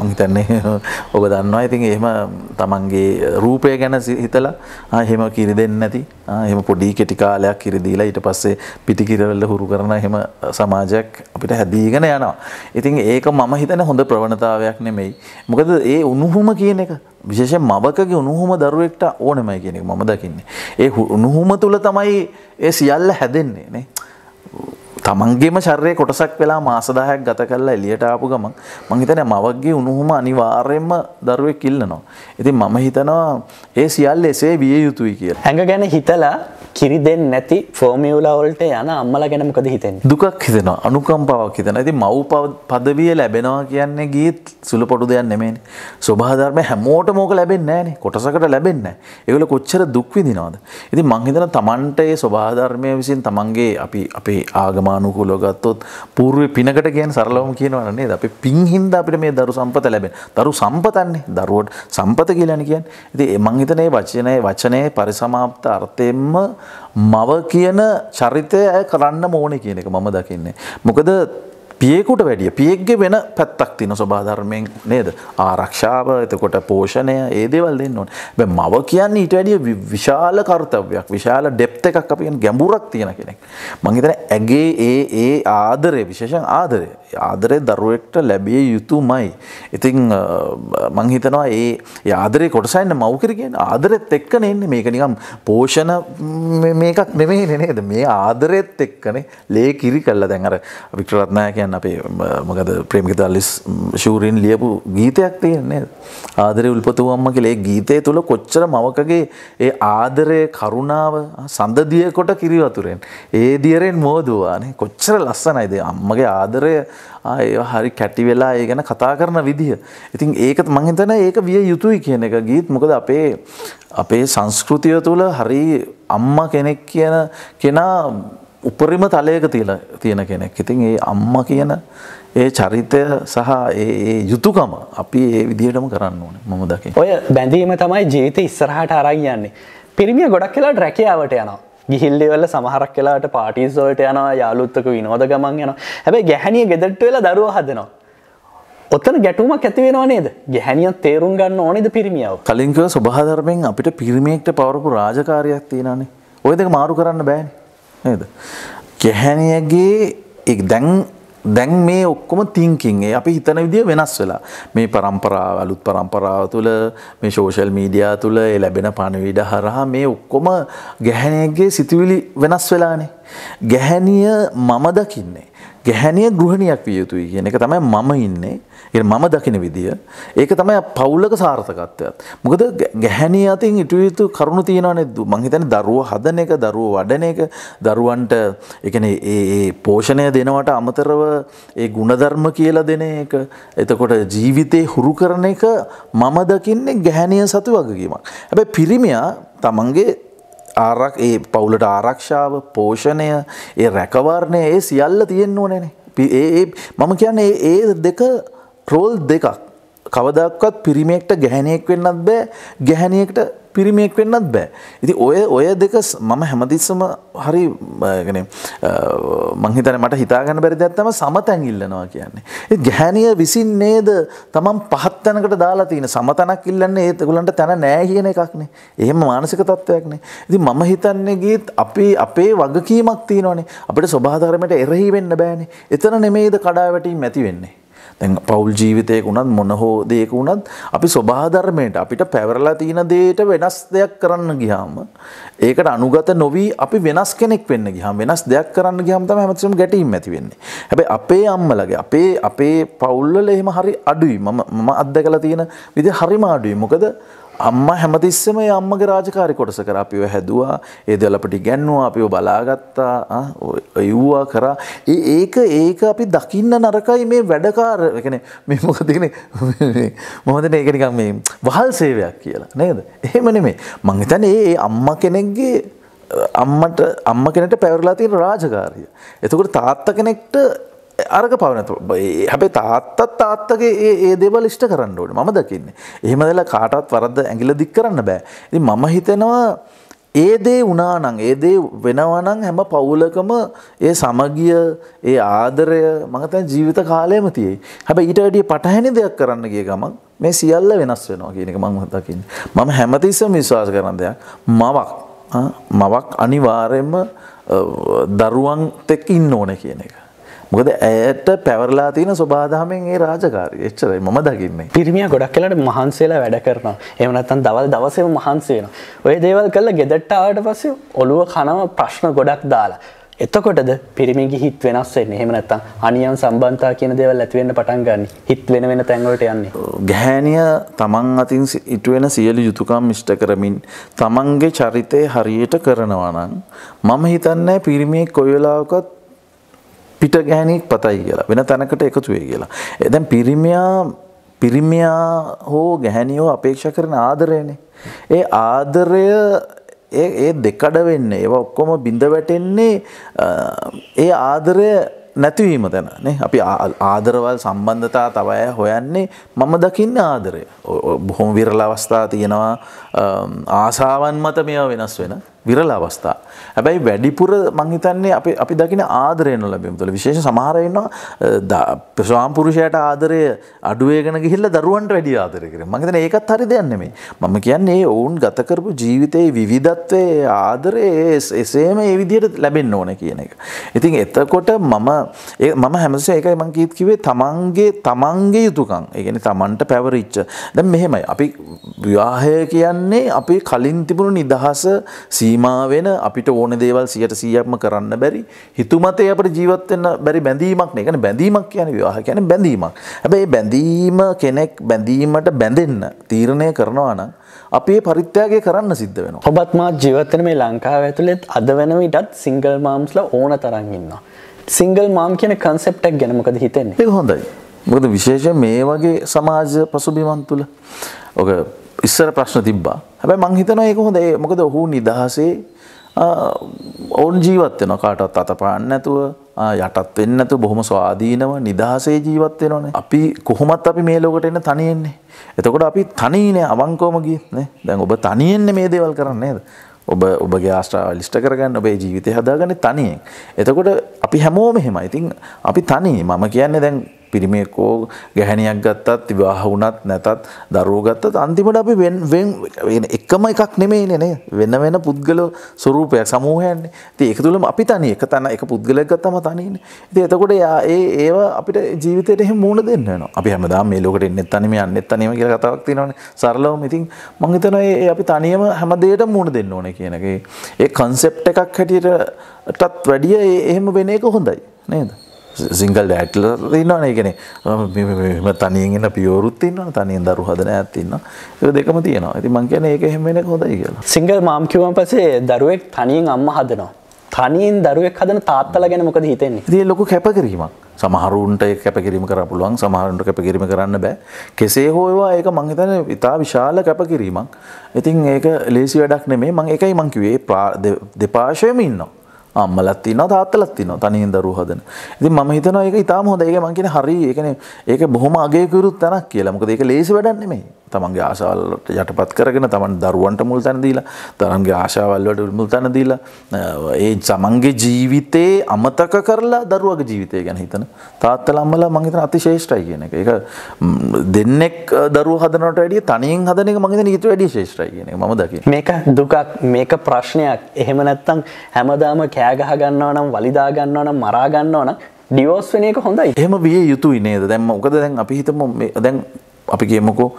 මං හිතන්නේ ඔබ දන්නවා. ඉතින් එහෙම තමන්ගේ රූපය ගැන හිතලා එහෙම කිරි දෙන්නේ නැති එහෙම පොඩි කෙටි කාලයක් කිරි දීලා ඊට පස්සේ පිටි කිරවල හුරු කරන එහෙම සමාජයක් අපිට හැදීගෙන යනවා. ඉතින් ඒක මම හිතන්නේ හොඳ ප්‍රවණතාවයක් නෙමෙයි. මොකද ඒ උණුහුම කියන එක විශේෂ මවකගේ උනුහුම දරුවෙක්ට ඕනමයි කෙනෙක් මම දකින්නේ. ඒ උනුහුම තුළ තමයි ඒ සියල්ල හැදෙන්නේ නේ. තමන්ගේම ශර්ය කොටසක් වෙලා මාසදාහයක් ගත කරලා එලියට ආපු ගමන් මං හිතන්නේ මවගේ උණුහුම අනිවාර්යයෙන්ම දරුවෙක් ඉල්ලනවා. ඉතින් මම හිතනවා ඒ සියල්ල එසේ විය යුතුයි කියලා. හැඟ ගැන හිතලා කිරි දෙන්නේ නැති ෆෝමියුලා වලට යන අම්මලා ගැන මොකද හිතෙන්නේ? දුකක් හිතෙනවා, අනුකම්පාවක් හිතෙනවා. ඉතින් මව් පදවිය ලැබෙනවා කියන්නේ ගියත් සුළු පොඩු දෙයක් නෙමෙයිනේ. සබහා ධර්ම හැමෝටම ඕක ලැබෙන්නේ නැහනේ. කොටසකට ලැබෙන්නේ නැහැ. ඒගොල්ලෝ කොච්චර දුක් විඳිනවද? ඉතින් මං හිතනවා Tamanට ඒ සබහා ධර්මයේ විසින් Tamanගේ අපි අපේ ආගම කර්මානුකූලව ගත්තොත් పూర్වේ පිනකට කියන්නේ සරලවම කියනවනේ නේද? අපි පින් හින්දා අපිට මේ දරු සම්පත ලැබෙන. දරු සම්පතන්නේ. දරුවට සම්පත කියලානේ කියන්නේ. ඉතින් මං හිතන්නේ වචනේ වචනේ පරිසමාප්ත අර්ථයෙන්ම මව කියන චරිතය කරන්න ඕනේ කියන එක මම දකින්නේ. මොකද පියෙකුට වැඩිය පියෙක්ගේ වෙන පැත්තක් තින ස්වභාධර්මයෙන් නේද ආරක්ෂාව එතකොට පෝෂණය ඒදේවල් දෙන්න ඕන මව කියන්න ඊට වැඩිය විශාල කර්තවයක් විශාල ඩෙප්ත එකක් අපිෙන් ගැඹුරක් තියෙන කෙනෙක් මංහිතන ඇගේ ඒ ඒ ආදරය විශේෂන් ආදරය ආදරය දරුවෙක්ට ලැබිය යුතුමයි ඉතිං මංහිතනවා ඒ ආදරය කොටසයින්න මවකිරගෙන් ආදරෙත් එක්කන එන්නේ මේක නිකම් පෝෂණ මේකක් නෙමේ නනේද මේ ආදරෙත් එක්කනේ ලේ කිරි කල්ල දැඟර වික්ටරත්නායක කියන්න අපේ මකද ප්‍රේමික තල්ලිස් ශූරීන් ලියපු ගීතයක් තියන්නේ ආදරය උල්පතුවම්ම කළේ ගීතය තුළ කොච්චර මවකගේ ඒ ආදරය කරුණාව සඳදිය කොට කිරිවතුරෙන් ඒ දියරෙන් මෝදවානේ කොච්චර ලස්සනයිද අම්මගේ ආදරය හරි කැටි වෙලා ඒ ගැන කතා කරන විදිහ. ඉතින් ඒකත් මංහිතන ඒක විය යුතුයි කියන එක ගීත් මොකද අපේ අපේ සංස්කෘතිය තුළ හරි අම්ම කෙනෙක් කියන කෙනා උපරිම තලයක තියලා තියෙන කෙනෙක්. ඉතින් ඒ අම්මා කියන ඒ චරිතය සහ ඒ යුතුයකම අපි ඒ විදිහටම කරන්න ඕනේ මම දකින්නේ. ඔය බැඳීම තමයි ජීවිතේ ඉස්සරහට අරන් යන්නේ. පිරිමිය ගොඩක් වෙලාවට රැකියාවට යනවා. ගිහිල්ලවල සමහරක් වෙලාවට පාටිස් වලට යනවා, යාළුත්තුක විනෝද ගමන් යනවා. හැබැයි ගැහණිය ගෙදරට වෙලා දරුවා හදනවා. ඔත්තන ගැටුමක් ඇතිවෙනවා නේද ගැහැනියන් තේරුම් ගන්න ඕනෙද පිරිමියාව කලින්කව ස්වභාධර්මයෙන් අපිට පිරිමියෙක්ට පවරපු රාජකාරයක් තියෙනනේ ඔය දෙක මාරු කරන්න බෑනේ නේද? ගැහැණියගේ දැන් දැන් මේ ඔක්කොම තිංකින් ඒ අපි හිතන විදිය වෙනස් වෙලා මේ પરම්පරාව අලුත් પરම්පරාව තුළ මේ සෝෂල් මීඩියා තුළ ඒ ලැබෙන පණිවිඩ හරහා මේ ඔක්කොම ගැහැණියගේ සිතුවිලි වෙනස් වෙලානේ ගැහැණිය මම දකින්නේ ගැහැණිය ගෘහණියක් විය යුතුයි කියන එක තමයි මම ඉන්නේ මම දකින විදිය ඒක තමයි පවුලක සාර්ථකත්වයක් මොකද ගැහැණිය අතින් ඉටුවිය යුතු කරුණු තියෙනනේ මං හිතන්නේ දරුවෝ හදන එක දරුවෝ වඩන එක දරුවන්ට ඒ කියන්නේ ඒ පෝෂණය දෙනවට අමතරව ඒ ಗುಣධර්ම කියලා දෙන එක එතකොට ජීවිතේ හුරු කරන එක මම දකින්නේ ගැහැණිය සතු වගකීමක් හැබැයි පිරිමියා තමන්ගේ ආරක් ඒ පවුලට ආරක්ෂාව පෝෂණය ඒ රැකවරණය ඒ සියල්ල තියෙන්න ඕනනේ ඒ මම කියන්නේ ඒ දෙක රෝල් දෙකක් කවදක්වත් පිරිමෙක්ට ගැහැනියෙක් වෙන්නත් බෑ ගැහැනියෙක්ට පිරිමෙක් වෙන්නත් බෑ. ඉති ඔය ඔය දෙක මම හැමදිස්සම හරි ගෙන මංහිතන මට හිතාගන්න බැරි දැත්තම සමතැන් ඉල්ලනවා කියන්නේ. ඒ ගැහැනිය විසින් නේද තමන් පහත්තැනකට දාලා තියෙන සමතනක් ඉල්ලන්නේ ඒතකුලන්ට තැන නෑ කියන එකක්නේ. එහෙම මානසික තත්ත්වයක්නේ. ඉති මම හිතන්නේ ගීත් අපේ අපේ වගකීමක් තියෙනවනේ අපට ස්වභාධරමට එරහි වෙන්න බෑනේ. එතන නෙමෙයිද කඩාවැටීම් ඇති වෙන්නේ. දැන් පෞල් ජීවිතයක වුණත් මොන හෝ දෙයක වුණත් අපි ස්වභාධර්මයට අපිට පැවරලා තියෙන දේට වෙනස් දෙයක් කරන්න ගියාම ඒකට අනුගත නොවී අපි වෙනස් කෙනෙක් වෙන්න ගියාම වෙනස් දෙයක් කරන්න ගියාම තමයි හැමතිස්සම ගැටීම් ඇති වෙන්නේ. හැබැයි අපේ අම්මලගේ අපේ අපේ පවුල්වල එහෙම හරි අඩුයි. මම මම අත්දැකලා තියෙන විදිහ හරිම අඩුයි. මොකද අම්මා හැමතිස්සෙම ඒ අම්මගේ රාජකාරි කොටස කරා අපිව හැදුවා ඒ දේවල් අපිට ඉගැන්නුවා අපිව බලාගත්තා අයුවා කරා ඒ ඒක ඒක අපි දකින්න නරකයි මේ වැඩකාර ඒ කියන්නේ මේ මොකද කියන්නේ මොකද මේක නිකන් මේ වහල් සේවයක් කියලා නේද එහෙම නෙමෙයි මං හිතන්නේ ඒ අම්මා කෙනෙක්ගේ අම්මට අම්ම කෙනෙක්ට පැවරලා තියෙන රාජකාරිය එතකොට තාත්තා කෙනෙක්ට අරග පවන හැබේ තාත්තත් තාත්තගේ ඒ දේවල් ඉෂ්ට කරන්න ඕන මම දකින්නේ. එහෙම දෙලා කාටත් වරද්ද ඇඟිල දික් කරන්න බෑ. ඉතින් මම හිතෙනවා ඒ දේ වුණානං ඒ දේ වෙනවනං හැම පවුලකම ඒ සමගිය ඒ ආදරය මඟතැන් ජීවිත කාලයම තියෙයි. හැබ ඊට වැඩිය පටහැනි දෙයක් කරන්න ගිය ගමන් මේ සියල්ල වෙනස් වෙනවා කියනක මං හතකින්. මම හැමතිස්සම විශ්වාස කරන දෙයක් මවක් මවක් අනිවාරයෙන්ම දරුවන් තෙක් ඉන්න ඕන කියන එක. මොකද ඇයට පැවරලා තියෙන ස්වබාදහමෙන් ඒ රාජකාරී එච්චරයි මම දකින්නේ. පිරිමියා ගොඩක් වෙලාට මහන්සියලා වැඩ කරනවා. එහෙම නැත්නම් දවල් දවසේම මහන්සි වෙනවා. ওই දේවල් කරලා ගෙදරට ආවට පස්සේ ඔළුව කනම ප්‍රශ්න ගොඩක් දාලා එතකොටද පිරිමිගේ හිත් වෙනස් වෙන්නේ. එහෙම නැත්නම් අනියම් සම්බන්ධතා කියන දේවල් ඇති වෙන්න පටන් ගන්න. හිත් වෙන වෙන තැන්වලට යන්නේ. ගැහැණිය තමන් අතින් ඉටු වෙන සියලු යුතුයකම් ඉෂ්ට කරමින් තමන්ගේ චරිතය හරියට කරනවා නම් මම හිතන්නේ පිරිමියෙක් කොයි වෙලාවකත් පිට ගැහණියක් පතයි කියලා වෙන තැනකට එකතු වෙයි කියලා. දැන් පිරිමියා පිරිමියා හෝ ගැහණියෝ අපේක්ෂා කරන ආදරයනේ. ඒ ආදරය ඒ දෙකඩ වෙන්නේ ඒවා ඔක්කොම බිඳ වැටෙන්නේ ඒ ආදරය නැතිවීම දැන නේ අපි ආදරවල් සම්බන්ධතා තවය හොයන්නේ මම දකින්න ආදරය බොහොම විරල අවස්ථා තියෙනවා ආසාවන් මත මේවා වෙනස් වෙන විරල අවස්ථා. හැබැයි වැඩිපුර මං හිතන්නේ අපි අපි දකින ආදරය නොලැබීම තුළ විශේෂ සමහර ඉන්නවා ස්වාම්පුරුෂයාට ආදරය අඩුවේගෙන ගිහිල්ලා දරුවන්ට වැඩි ආදරය කරනවා. මං හිතන්නේ ඒකත් හරි දෙයක් නෙමෙයි. මම කියන්නේ ඔවුන් ගත කරපු ජීවිතයේ විවිධත්වයේ ආදරය එසේම ඒ විදිහට ලැබෙන්න ඕනේ කියන එක. ඉතින් එතකොට මම මම හැමතිස්සෙම ඒකයි මං කීත් කිව්වේ තමන්ගේ තමන්ගේ යුතුයකම්. ඒ කියන්නේ තමන්ට පැවරිච්ච. දැන් මෙහෙමයි. අපි විවාහය කියන්නේ අපි කලින් තිබුණු නිදහස සී සීමාවෙන අපිට ඕන දේවල් සියට සීයක්ම කරන්න බැරි හිතුමතේ අපට ජීවත්වෙන්න බැරි බැඳීමක් නකන බැඳීමක් කියන විවාහ කියන බැඳීමක් හැබැයි බැඳීම කෙනෙක් බැඳීමට බැඳෙන්න තීරණය කරනවා නම් අපේ පරිත්‍යාගේ කරන්න සිද්ධ වෙන ඔබත් මාත් ජීවත්තන මේ ලංකාව ඇතුළෙත් අද වෙන විටත් සිංගල් මාම්ස්ල ඕන තරන්ගන්න සිංගල් මාම් කියන කන්සෙප්ටක් ගැනමකද හිතෙන්නේ හොඳයි මොකද විශේෂ මේ වගේ සමාජ පසුබිමන් තුළ ඕක ඉස්සර ප්‍රශ්න තිබ්බා හැබැයි මං හිතනවා ඒක හොඳ ඒ මොකද ඔහු නිදහසේ ඔවුන් ජීවත් වෙනවා කාටවත් අතපාන්න නැතුව යටත් වෙන්නේ නැතුව බොහොම ස්වාධීනව නිදහසේ ජීවත් වෙනවනේ අපි කොහොමත් අපි මේ ලෝකෙට එන්න තනියෙන්නේ එතකොට අපි තනියනේ අවංකවම ගියේ නේ දැන් ඔබ තනියෙන්නේ මේ දේවල් කරන්නේ නේද ඔබ ඔබගේ ආශ්‍රාව ලිස්ට කරගන්න ඔබේ ජීවිතය හදාගන්නේ තනියෙන් එතකොට අපි හැමෝම එහෙමයි ඉතින් අපි තනි මම කියන්නේ දැන් පිරිමේකෝ ගැහැණියක් ගත්තත් විවාහ වුණත් නැතත් දරුවෝ ගත්තත් අන්තිමට අපි වෙන වෙන එකම එකක් නෙමෙයිනේ නේද වෙන වෙන පුද්ගල ස්වරූපයක් සමූහයන්නේ ඉතින් ඒක තුළම අපි තනි එක තන එක පුද්ගලයෙක් ගත්තම තනියනේ ඉතින් එතකොට යා ඒ ඒව අපිට ජීවිතේට එහෙම මුහුණ දෙන්න වෙනවා අපි හැමදාම මේ ලෝකෙට එන්නෙත් තනියම යන්නෙත් තනියම කියලා කතාවක් තියෙනවානේ සරලවම ඉතින් මම හිතනවා ඒ අපි තනියම හැම දෙයකටම මුහුණ දෙන්න ඕනේ කියන එක ඒ කන්සෙප්ට් එකක් හැටියටත් වැඩිය එහෙම වෙන එක හොඳයි නේද සිංගල් ඇටල ඉන්නවන එකන මෙම තනියෙන්ගෙන පියවරුත් ඉන්න තනින් දරු හදන ඇත්තින්න ඒ දෙකම තියෙනවා ඇති මංකන ඒක හෙමෙන හොදයි කියලා සිංගල් මාම්කිව පසේ දරුවෙක් තනියෙන් අම්ම හදනවා තනින් දරුවෙක් හදන තාත්තල ගැන මොකද හිතෙන්නේ දේ ලොකු කැපකිරීමක් සමහරුන්ට කැපකිරීම කර පුළුවන් සමහරුන්ට කැපකිරීම කරන්න බෑ කෙසේ හෝවා ඒක මංහිතන ඉතා විශාල කැපකිරීමක් ඉතින් ඒක ලේසි වැඩක් නෙමේ මං එකයි මංකිවේ දෙපාශයම ඉන්නවා අම්මලත් තියෙනවා තාත්තලත් තියෙනවා තනියෙන් දරුවෝ හදන. ඉතින් මම හිතනවා ඒක ඊටාම හොඳයි. ඒක මං කියන්නේ හරි. ඒ කියන්නේ ඒක බොහොම අගය කිරුත් තැනක් කියලා. මොකද ඒක ලේසි වැඩක් නෙමෙයි. තමන්ගේ ආශාවල්ලට යටපත් කරගෙන තමන් දරුවන්ට මුල් තැන දීලා තමන්ගේ ආශාවල්ලට මුල් තැන දීලා ඒ තමන්ගේ ජීවිතේ අමතක කරලා දරුවගේ ජීවිතය ගැන හිතන තාත්තලා අම්මලා මං හිතන අතිශේෂ්ඨයි කියන එක. ඒක දෙන්නෙක් දරුවෝ හදනවට වැඩිය තනියෙන් හදන එක මං හිතන ඊට වැඩිය ශේෂ්ඨයි කියන එක මම දකින. මේක දුකක් මේක ප්‍රශ්නයක්. එහෙම නැත්තම් හැමදාම කෑ ගහ ගන්නවා නම් වලිදා ගන්නවා නම් මරා ගන්නවා නම් ඩිවෝස් වෙන එක හොඳයි. එහෙම විය යුතුයි නේද? දැන් මොකද දැන් අපි හිතමු දැන් අපි කියමුකෝ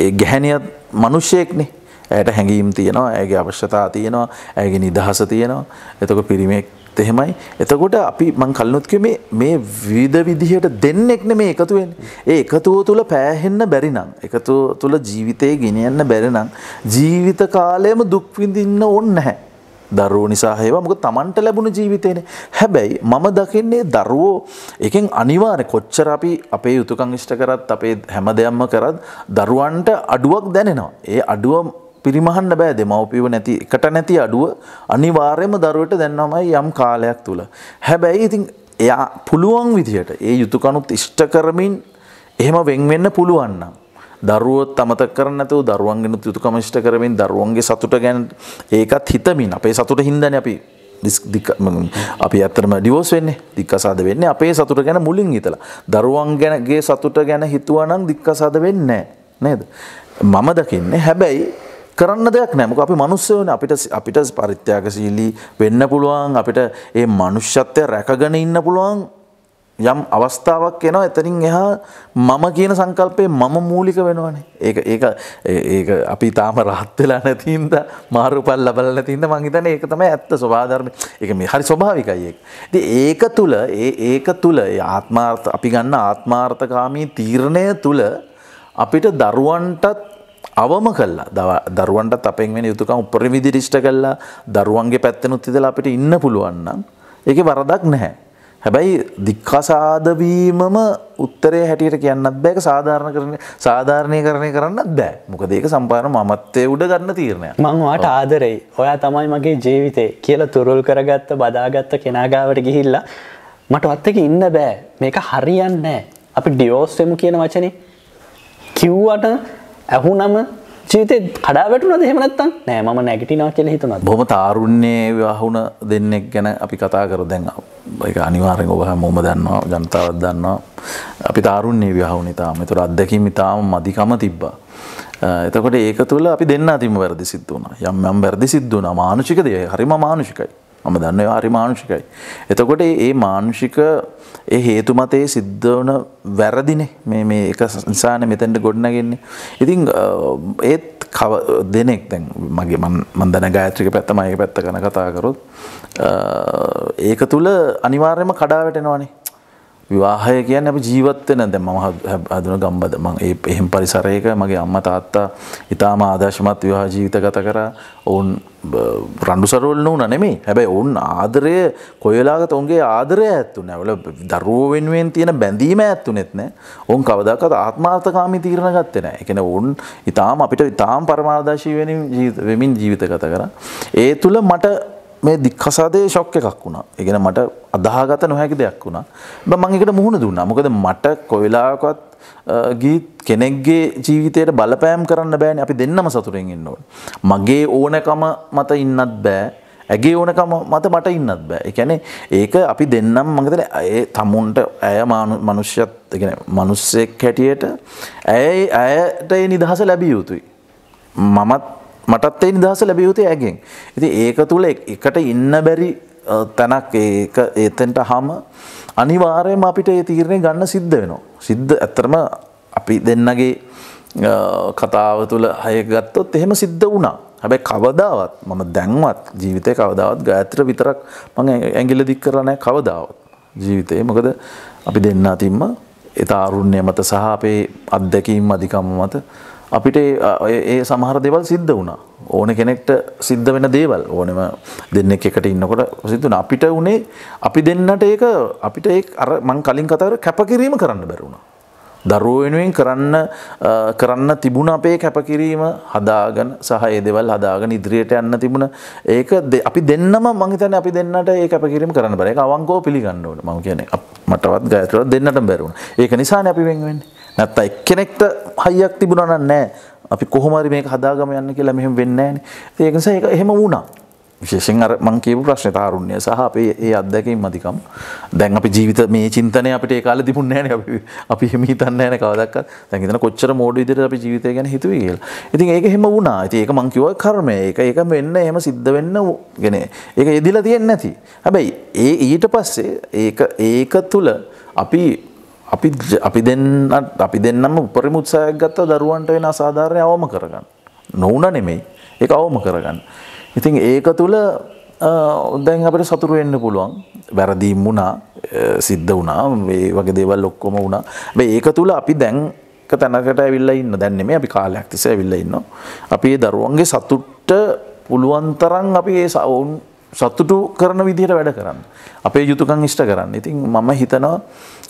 ඒ ගැහැණියත් මිනිසෙක්නේ. ඇයට හැඟීම් තියෙනවා, ඇයගේ අවශ්‍යතා තියෙනවා, ඇයගේ නිදහස තියෙනවා. එතකොට පිරිමේක් එහෙමයි. එතකොට අපි මං කලිනුත් මේ මේ විවිධ විදිහට දෙන්නෙක් නෙමේ එකතු වෙන්නේ. ඒ එකතුව තුල පෑහෙන්න බැරි නම්, එකතුව තුල ජීවිතේ ගෙනියන්න බැරි නම් ජීවිත කාලයම දුක් විඳින්න ඕනේ නැහැ. දරුවෝ නිසා හේවා මොකද Tamanට ලැබුණ ජීවිතේනේ. හැබැයි මම දකින්නේ දරුවෝ එකෙන් අනිවාර්ය කොච්චර අපි අපේ යුතුයකම් ඉෂ්ට කරත් අපේ හැම දෙයක්ම කරත් දරුවන්ට අඩුවක් දැනෙනවා. ඒ අඩුව පිරිමහන්න බෑ දෙමව්පියව නැති එකට නැති අඩුව අනිවාර්යයෙන්ම දරුවට දැන්නමයි යම් කාලයක් තුල. හැබැයි ඉතින් එයා පුළුවන් විදිහට ඒ යුතුයකනුත් ඉෂ්ට කරමින් එහෙම වෙන් වෙන්න පුළුවන් නම් දරුවෝ තමතක කරන්නේ නැතුව දරුවන් ගැන යුතුයකම ඉෂ්ට කරමින් දරුවන්ගේ සතුට ගැන ඒකත් හිතමින් අපේ සතුට හින්දානේ අපි අපි ඇත්තරම ඩිවෝස් වෙන්නේ දික්කසාද වෙන්නේ අපේ සතුට ගැන මුලින් හිතලා දරුවන් ගැනගේ සතුට ගැන හිතුවනම් දික්කසාද වෙන්නේ නේද මම දකින්නේ හැබැයි කරන්න දෙයක් නෑ මොකද අපි මිනිස්සුනේ අපිට අපිට පරිත්‍යාගශීලී වෙන්න පුළුවන් අපිට ඒ මනුෂ්‍යත්වය රැකගෙන ඉන්න පුළුවන් යම් අවස්ථාවක් එනවා එතනින් එහා මම කියන සංකල්පේ මම මූලික වෙනවනේ. ඒක ඒක ඒක අපි තාම rahat වෙලා නැති හින්දා මාරුපල් ලබලා නැති හින්දා මං හිතන්නේ ඒක තමයි ඇත්ත ස්වභාවධර්ම. ඒක මේ හරි ස්වභාවිකයි ඒක. ඉතින් ඒක තුල ඒ ඒක තුල ඒ ආත්මාර්ථ අපි ගන්න ආත්මාර්ථකාමී තීරණය තුල අපිට දරුවන්ටත් අවම කල්ලා දරුවන්ට අපෙන් වෙන යුතුකම් උපරිම විදිහට කළා දරුවන්ගේ පැත්තෙනුත් ඉඳලා අපිට ඉන්න පුළුවන් නම් ඒකේ වරදක් නැහැ හැබැයි දික්කසාද වීමම උත්තරේ හැටියට කියන්නත් බෑ ඒක සාධාරණ කරන සාධාරණීකරණය කරන්නත් බෑ. මොකද ඒක සම්පූර්ණ මමත්වයේ උඩ ගන්න තීරණයක්. මම ඔයාට ආදරෙයි. ඔයා තමයි මගේ ජීවිතේ කියලා තුරුල් කරගත්ත බදාගත්ත කෙනා ගාවට ගිහිල්ලා මට වත් එක ඉන්න බෑ. මේක හරියන්නේ නෑ. අපි ඩිවෝස් වෙමු කියන වචනේ කිව්වට ඇහුනම ජීවිතේ කඩා වැටුණද එහෙම නැත්තම් නෑ මම නැගිටිනවා කියලා හිතුණා. බොහොම තාරුණ්‍යයේ විවාහුණ දෙන්නෙක් ගැන අපි කතා කර දැන් ඒක අනිවාර්යෙන් ඔබ හැමෝම දන්නවා ජනතාවත් දන්නවා. අපි තාරුණ්‍යයේ විවාහුණේ තාම. ඒතර අත්දැකීම් තාම මදිකම තිබ්බා. එතකොට ඒක තුළ අපි දෙන්න අතිම වැරදි සිද්ධ වුණා. යම් යම් වැරදි සිද්ධ වුණා. මානුෂික දේ හරිම මානුෂිකයි. මම දන්න ආරි මානුෂිකයි. එතකොට ඒ මානුෂික ඒ හේතු මතයේ සිද්ධ වන වැරදිනේ මේ මේ එක නිසානේ මෙතෙන්ට ගොඩනගන්නේ. ඉතින් ඒත් කව දෙනෙක් දැන් මගේ මම දන ගායත්‍රික පැත්ත මම ඒක පැත්ත ගැන කතා කරොත් ඒක තුල අනිවාර්යයෙන්ම කඩා වැටෙනවානේ. විවාහය කියන්නේ අපි ජීවත් වෙන දැන් මම හඳුන ගම්බද මම ඒ එහෙම පරිසරයක මගේ අම්මා තාත්තා ඊටාම ආදර්ශමත් විවාහ ජීවිත ගත කරා ඔවුන් රණ්ඩු සරවල් නොවුණා නෙමෙයි. හැබැයි ඔවුන් ආදරය කොයලාගත ඔවුන්ගේ ආදරය ඇත්තුනේ. ඔල දරුවෝ වෙනුවෙන් තියෙන බැඳීම ඇත්තුනේත් නෑ. ඔවුන් කවදාකවත් ආත්මාර්ථකාමී තීරණ ගත්තේ නෑ. ඒ කියන්නේ ඔවුන් ඊටාම අපිට ඊටාම පරමාදර්ශී වෙමින් ජීවිත ගත කරා. ඒ තුල මට මේ දික්කසාදේ ශොක් එකක් වුණා. ඒ කියන්නේ මට අදාහගත නොහැකි දෙයක් වුණා. බ මම ඒකට මුහුණ දුන්නා. මොකද මට කොයිලාවකත් ගීත් කෙනෙක්ගේ ජීවිතයට බලපෑම් කරන්න බෑනේ. අපි දෙන්නම සතුටින් ඉන්න ඕනේ. මගේ ඕනකම මත ඉන්නත් බෑ. ඇගේ ඕනකම මත මට ඉන්නත් බෑ. ඒ කියන්නේ ඒක අපි දෙන්නම් මම හිතන්නේ ඒ තමුන්ට ඇය මනුෂ්‍යත් ඒ කියන්නේ මිනිස්සෙක් හැටියට ඇය ඇයට ඒ නිදහස ලැබිය යුතුයි. මමත් මටත් ඒ නිදහස ලැබිය යුත්තේ ඇගෙන්. ඉතින් ඒක තුල එකට ඉන්න බැරි තැනක් ඒක එතෙන්ට හාම අනිවාර්යයෙන්ම අපිට ඒ තීරණය ගන්න සිද්ධ වෙනවා. සිද්ධ ඇත්තටම අපි දෙන්නගේ කතාව තුළ හය ගත්තොත් එහෙම සිද්ධ වුණා. හැබැයි කවදාවත් මම දැන්වත් ජීවිතේ කවදාවත් ගායත්‍ර විතරක් මම ඇඟිල්ල දික් කරලා නැහැ කවදාවත්. ජීවිතේ මොකද අපි දෙන්නා තින්ම ඒ තාරුණ්‍ය මත සහ අපේ අත්දැකීම් අධිකම මත අපිට ඒ සමහර දෙවල් සිද්ධ වුණා ඕන කෙනෙක්ට සිද්ධ වෙන දේවල් ඕනෙම දෙන්නෙක් එකට ඉන්නකොට සිදුන අපිට වනේ අපි දෙන්නට ඒක අපිට ඒ අර මං කලින් කතර කැපකිරීම කරන්න බැරුණා දරුවෙනුවෙන් කරන්න කරන්න තිබුණ අපේ කැපකිරීම හදාගන සහ දෙවල් හදාගෙන ඉදිරියට යන්න තිබුණ ඒක අපි දෙන්නම මංහිතන අපි දෙන්නට ඒ කැපකිරීම කරන්න බර එක අවංකෝ පිළිගන්නවට මං කියන මටවත් ගෑතුර දෙන්නට බැරුණ ඒක නිසා අපි වෙන්වෙන්නේ නැත්නම් එක්කෙනෙක්ට හයියක් තිබුණා නම් නෑ අපි කොහොම හරි මේක හදාගම යන්න කියලා මෙහෙම වෙන්නේ නෑනේ ඒක නිසා ඒක එහෙම වුණා විශේෂයෙන් අර මං කියපු ප්‍රශ්නේ තාරුණ්‍ය සහ අපේ ඒ අත්දැකීම් මතිකම් දැන් අපි ජීවිත මේ චින්තනය අපිට ඒ කාලේ තිබුණේ නැහැ නේ අපි අපි එහෙම හිතන්නේ නැහැ නේ කවදාවත් දැන් හිතන කොච්චර මෝඩ විදිහට අපි ජීවිතය ගැන හිතුවේ කියලා. ඉතින් ඒක එහෙම වුණා. ඉතින් ඒක මං කිව්වා කර්මය. ඒක ඒක වෙන්න එහෙම සිද්ධ වෙන්න يعني ඒක යෙදිලා තියෙන්නේ නැති. හැබැයි ඒ ඊට පස්සේ ඒක ඒක තුල අපි අපි අපි දෙන්නත් අපි දෙන්නම උපරිම උත්සාහයක් ගත්තා දරුවන්ට වෙන අසාධාරණ අවම කරගන්න. නොවුන නෙමෙයි. ඒක අවම කරගන්න. ඉතින් ඒක තුල දැන් අපිට සතුරු වෙන්න පුළුවන්. වැරදීම් වුණා, සිද්ධ වුණා, මේ වගේ දේවල් ඔක්කොම වුණා. හැබැයි ඒක තුල අපි දැන් තැනකට ඇවිල්ලා ඉන්න. දැන් නෙමෙයි අපි කාලයක් තිස්සේ ඇවිල්ලා ඉන්නවා. අපි මේ දරුවන්ගේ සතුට පුළුවන් තරම් අපි ඒ සතුටු කරන විදිහට වැඩ කරන්න. අපේ යුතුයකම් ඉෂ්ට කරන්න. ඉතින් මම හිතනවා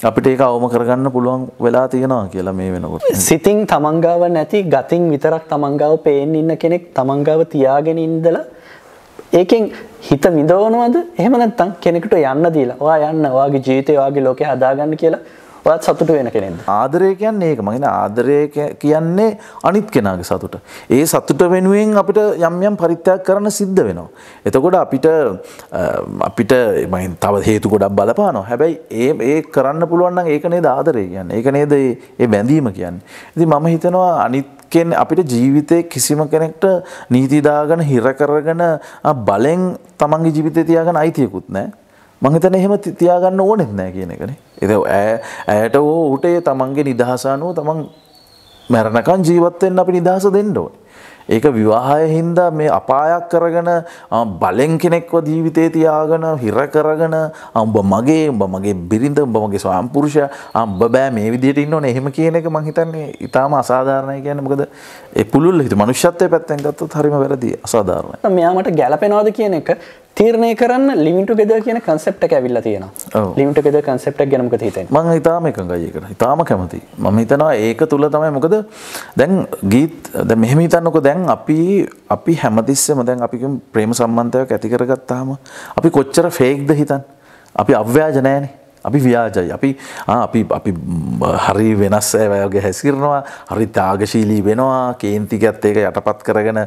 අපිට ඒක අවම කරගන්න පුළුවන් වෙලා තියෙනවා කියලා මේ වෙනකොට. සිතින් තමන්ගාව නැති ගතින් විතරක් තමන්ගාව පේන්න ඉන්න කෙනෙක් තමන්ගාව තියාගෙන ඉඳලා ඒකෙන් හිත විඳවනවද? එහෙම නැත්නම් කෙනෙකුට යන්න දීලා ඔයා යන්න ඔයාගේ ජීවිතේ ඔයාගේ ලෝකේ හදාගන්න කියලා ඔයත් සතුට වෙන කෙනෙක්ද ආදරය කියන්නේ ඒක මම කියන්නේ ආදරය කියන්නේ අනිත් කෙනාගේ සතුට ඒ සතුට වෙනුවෙන් අපිට යම් යම් පරිත්‍යාග කරන්න සිද්ධ වෙනවා එතකොට අපිට අපිට මම තව හේතු ගොඩක් බලපානවා හැබැයි ඒ ඒ කරන්න පුළුවන් නම් ඒක නේද ආදරය කියන්නේ ඒක නේද ඒ බැඳීම කියන්නේ ඉතින් මම හිතනවා අනිත් කෙන් අපිට ජීවිතේ කිසිම කෙනෙක්ට නීති දාගෙන හිර කරගෙන බලෙන් තමන්ගේ ජීවිතේ තියාගෙන අයිතියකුත් නැහැ මහිතන එහෙම තියාගන්න ඕනෙත් නෑ කියන එකන එද ඇයට ඕ උටේ තමන්ගේ නිදහසානුව තමන් මැරණකන් ජීවත්වෙන් අපි නිදහස දෙන්න ඕන ඒක විවාහය හින්දා මේ අපායක් කරගෙන බලෙන් කෙනෙක්ව ජීවිතේ තියාගෙන හිර කරගෙන උඹ මගේ උඹ මගේ බිරිඳ උඹ මගේ ස්වාම්පුරුෂයා උඹ බෑ මේ විදිහට ඉන්න ඕනේ එහෙම කියන එක මම හිතන්නේ ඊටාම අසාධාරණයි කියන්නේ මොකද ඒ පුළුල් හිත මනුෂ්‍යත්වය පැත්තෙන් ගත්තොත් හරිම වැරදි අසාධාරණයි. මෙයා මට ගැළපෙනවද කියන එක තීරණය කරන්න ලිමිට ගෙද කියන කන්සප්ට ඇවිල්ල තියෙන ලිමිට ෙද කන්සප්ට ගැනක හිත ම හිතාම එකඟයකට හිතාම කැමති මම හිතනවා ඒක තුළ තමයි මොකද දැන් ගීත් ද මෙහම හිතන්නක දැන් අපි අපි හැමතිස්සම දැන් අපි ප්‍රේම සම්බන්ධයක් ඇතිකරගත්තාම අපි කොච්චර ෆේක්ද හිතන් අපි අව්‍යාජනෑනේ අපි ව්‍යාජයි අපි අපි අපි හරි වෙනස් ඇවයගේ හැසිරනවා හරි තාගශීලී වෙනවා කේන්තිකත් ඒක යටපත් කරගෙන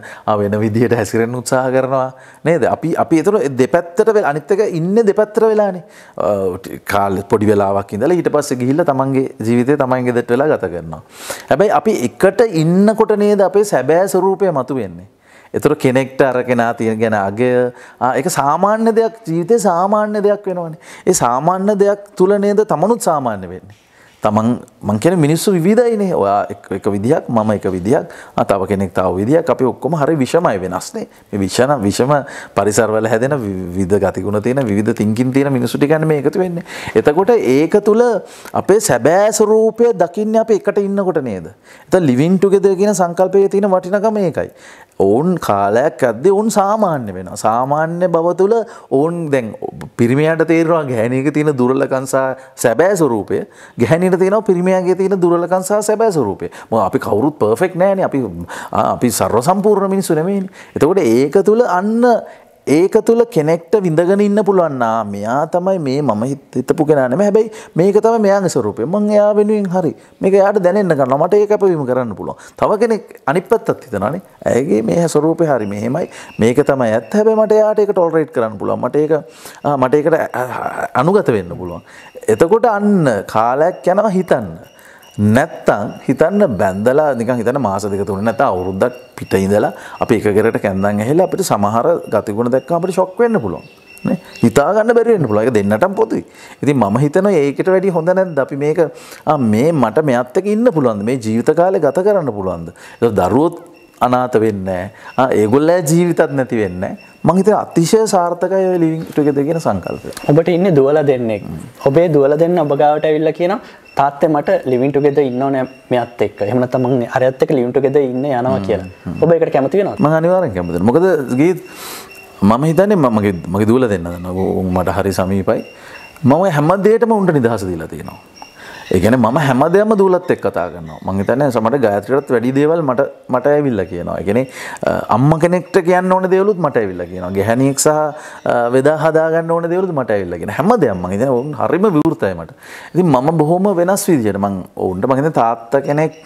වෙන විදිහට හැසිරෙන් උත්සාහ කරනවා නේද අපි අපි එතුර දෙපැත්තට වෙල් අනිත්තක ඉන්න දෙපැත්තර වෙලානේ කාල් පොඩි වෙලාවක් ඉඳල ඊට පස්ස ගිහිල්ල තමන්ගේ ජීවිතය තමන්ගෙදට වෙලා ගත කරනවා හැබැයි අපි එකට ඉන්නකොට නේද අපේ සැබෑ ස්වරූපය මතු වෙන්නේ එතුර කෙනෙක්ට අරගෙනා තියෙන ගැන අගය එක සාමාන්‍ය දෙයක් ජීවිතය සාමාන්‍ය දෙයක් වෙනවනේ. ඒ සාමාන්‍ය දෙයක් තුළ නේද තමනුත් සාමාන්‍ය වෙන්නේ. තමන් මං කියන මිනිස්සු විවිධයිනේ. ඔයා එක විදියක් මම එක විදියක්, තව කෙනෙක් තව විදියක්. අපි ඔක්කොම හරි විෂමයි වෙනස්නේ. මේ විෂන විෂම පරිසරවල හැදෙන විවිධ ගතිගුණ තියෙන විවිධ thinking තියෙන මිනිස්සු ටික මේ එකතු වෙන්නේ. එතකොට ඒක තුල අපේ සැබෑ ස්වરૂපය දකින්නේ අපි එකට ඉන්නකොට නේද? එතන living together කියන සංකල්පයේ තියෙන වටිනකම මේකයි. ඔවුන් කාලයක් අද්දේ ඔවුන් සාමාන්‍ය වෙන සාමාන්‍ය බව තුළ ඔවුන් දැන් පිරිමියට තේරවා ගැනක තියෙන දුරලකන්සා සැබෑ ස්වරූපය ගැනට තියෙන පිරිමියගේ තියෙන දුරලකන්සා සැබෑ ස්වරූපය ම අපි කවුරුත් පර්ෆෙක් නෑන අපි අපි සර්ව සම්පූර්ණ මිනිසු නෙමෙයි එතකොට ඒක තුළ අන්න ඒක තුළ කෙනෙක්ට විඳගෙන ඉන්න පුළුවන්නා මෙයා තමයි මේ මම හිතපු කෙනනම හැබැයි මේක තම මෙයාගේ ස්වරූපය මං එයා වෙනුවෙන් හරි මේක යාට දැනෙන්න්න කරන්න මට ඒ අපවීම කරන්න පුළුව තව කෙනෙක් අනිපත් අත්තිතනනේ ඇගේ මේ ස්වරූපය හරි මෙහෙමයි මේක තමයි ඇත් හැබ මට යාට එක ටොල්රේට් කරන්න පුළුව මට ඒක මට ඒකට අනුගත වෙන්න පුළුවන් එතකොට අන්න කාලයක් යනවා හිතන්න නැත්තං හිතන්න බැන්දලා නිකන් හිතන මාස දෙක තුන නැත අවුරුද්දක් පිට ඉඳලා අපි එකගෙරට කැන්දන් ඇහිලා අපිට සමහර ගතිගුණ දැක්කම අපිට ෂොක් වෙන්න පුළුවන් හිතාගන්න බැරිවෙන්න පුළුවන් ඒක දෙන්නටම පොදුයි. ඉතින් මම හිතනවා ඒකට වැඩි හොඳ නැද්ද අපි මේක මේ මට මෙයත් එක්ක ඉන්න පුළුවන්ද මේ ජීවිත කාලේ ගත කරන්න පුළුවන්ද? ඒක දරුවොත් අනාත වෙන්නේ ඒගොල්ලෑ ජීවිතත් නැති වෙන්න මංහිත අතිශය සාර්ථකය ලිවින් ටුගෙද කියෙන සංකල්පය ඔබට ඉන්න දුවල දෙන්නෙක් ඔබේ දුවල දෙන්න ඔබගාවට විල්ල කියන තාත්තේ මට ලිවින්ට ගෙද ඉන්න නෑ මෙත් එක් එමන තම අරත්තක ලිවින්ට ගෙද ඉන්න යනවා කියලා ඔබ එකට කැමතිවෙන ම අනිවාරෙන් කැමති මොකද ගීත් මම හිතන්නේ මගේ මගේ දුවල දෙන්න දන්න මට හරි සමීපයි මම හැමදේටම උන්ට නිදහස දීලා තියෙනවා ඒගැන ම හැමදම දූලත් එක් කතා කරන්න මංහිතන සමට ගාත්‍රත් වැඩි දේවල් මට මට ඇවිල්ල කියනවා එකෙන අම්ම කෙනෙක්ට කියන්න ඕන දෙවලුත් මට ඇවිල්ල කියනවා ගැහැනියෙක් සහ වෙදා හදාගන්න ඕන දෙවරුත් මට ඇවිල්ලගෙන හැම දෙයම් හිත ඔවුන් හරිම විවෘතයමට ඉති මම බොහොම වෙනස් විදියට මං ඔවුන්ට මහිත තාත්ත කෙනෙක්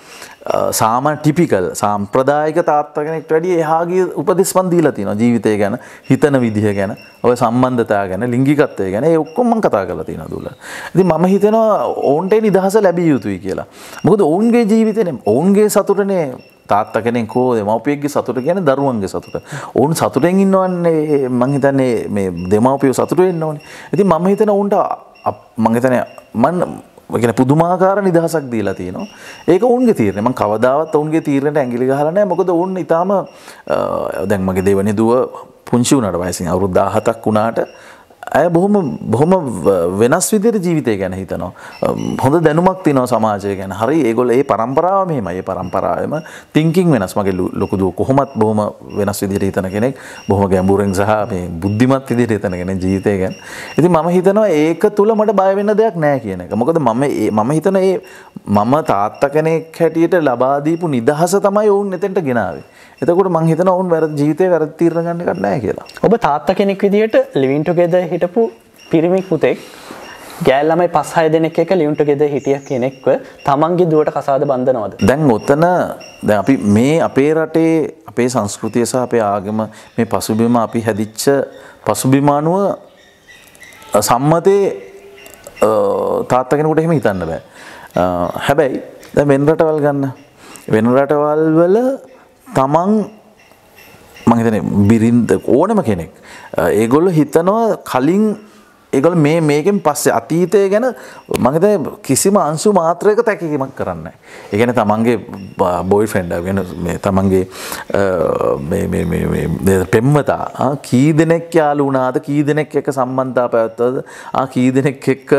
සාමන් ටිපිකල් සම්ප්‍රදායක තාත්තා කෙනෙක්ට වැඩිය එහාගේ උපදෙස් මන් දීලා තියෙනවා ජීවිතය ගැන හිතන විදිහ ගැන ඔය සම්බන්ධතාව ගැන ලිංගිකත්වය ගැන ඒ ඔක්කොම මම කතා කරලා තියෙනවා දුල. ඉතින් මම හිතනවා ඔවුන්ට නිදහස ලැබිය යුතුයි කියලා. මොකද ඔවුන්ගේ ජීවිතේනේ ඔවුන්ගේ සතුටනේ තාත්ත කෙනෙක් හෝ දෙමව්පියෙක්ගේ සතුට කියන්නේ දරුවන්ගේ සතුට. ඔවුන් සතුටෙන් ඉන්නවන්නේ මං හිතන්නේ මේ දෙමව්පියෝ සතුට වෙන්න ඕනේ. ඉතින් මම හිතන ඔවුන්ට මං හිතන්නේ මං ගැන පුදුමාකාර නිදහසක් දීලා තියෙනවා ඒක ඔවුන්ගේ තීරණය මම කවදාවත් ඔවුන්ගේ තීරණයට ඇඟිලි ගහලා නැහැ මොකද ඔවුන් ඊටාම දැන් මගේ දෙවනි දුව පුංචි වුණාට වයසින් අවුරුදු 17ක් වුණාට ඇය බොහොම බොහොම වෙනස් විදිර ජීවිතය ගැන හිතනවා. හොඳ දැනුමක් තිනව සමාජය ගැන හරි ඒගොල ඒ පරම්පරාව මෙහම ඒ පරම්පරාවම තිංකින් වෙනස් මගේ ලොකුදුව කොහොමත් බොහොම වෙනස් විදිර හිතන කෙනෙක් බොහොම ගැඹුරෙන් සහ මේ බුද්ධිමත් විදිර හිතන කෙන ජීවිතය ගැන. ඇති මම හිතනවා ඒක තුළ මට බයවෙන්න දෙයක් නෑ කියන එක මොකද මම මම හිතන ඒ මම තාත්ත කෙනෙක් හැටියට ලබාදීපු නිදහස තමයි ඔවුන් එතෙන්ට ගෙනාවේ. එතකොට මං හිතන ඔවුන් වැර ජීවිතය වැරදි තීරණ ගන්න එකක් නැහැ කියලා. ඔබ තාත්තා කෙනෙක් විදිහට ලිවින් ටුගෙදර් හිටපු පිරිමි පුතෙක් ගෑල්ළමයි පස් හය දෙනෙක් එක ලිවුන්ට ගෙද හිටිය කෙනෙක්ව තමන්ගේ දුවට කසාද බන්ධනවද. දැන් ඔත්තන දැ අපි මේ අපේ රටේ අපේ සංස්කෘතිය සහ අපේ ආගම මේ පසුබිම අපි හැදිච්ච පසුබිමානුව සම්මතයේ තාත්ත කෙනකුට එහෙම හිතන්න බෑ. හැබැයි වෙන රටවල් ගන්න. වෙන රටවල් වල තමන් මහිතන බිරින්ද ඕනම කෙනෙක්. ඒගොල්ල හිතනවා කලින් ඒගොල් මේ මේකෙන් පස්සේ අතීතය ගැන මගත කිසිම අන්සු මාත්‍රයක තැකිකීමක් කරන්න. ඒගැන තමන්ගේ බොයි ෆෙන්ඩ ගැන තමන්ගේ පෙම්මතා කී දෙනෙක් යාලු වනාද කී දෙනෙක් එක සම්බන්ධා පැවත්වද කී දෙනෙක් එක්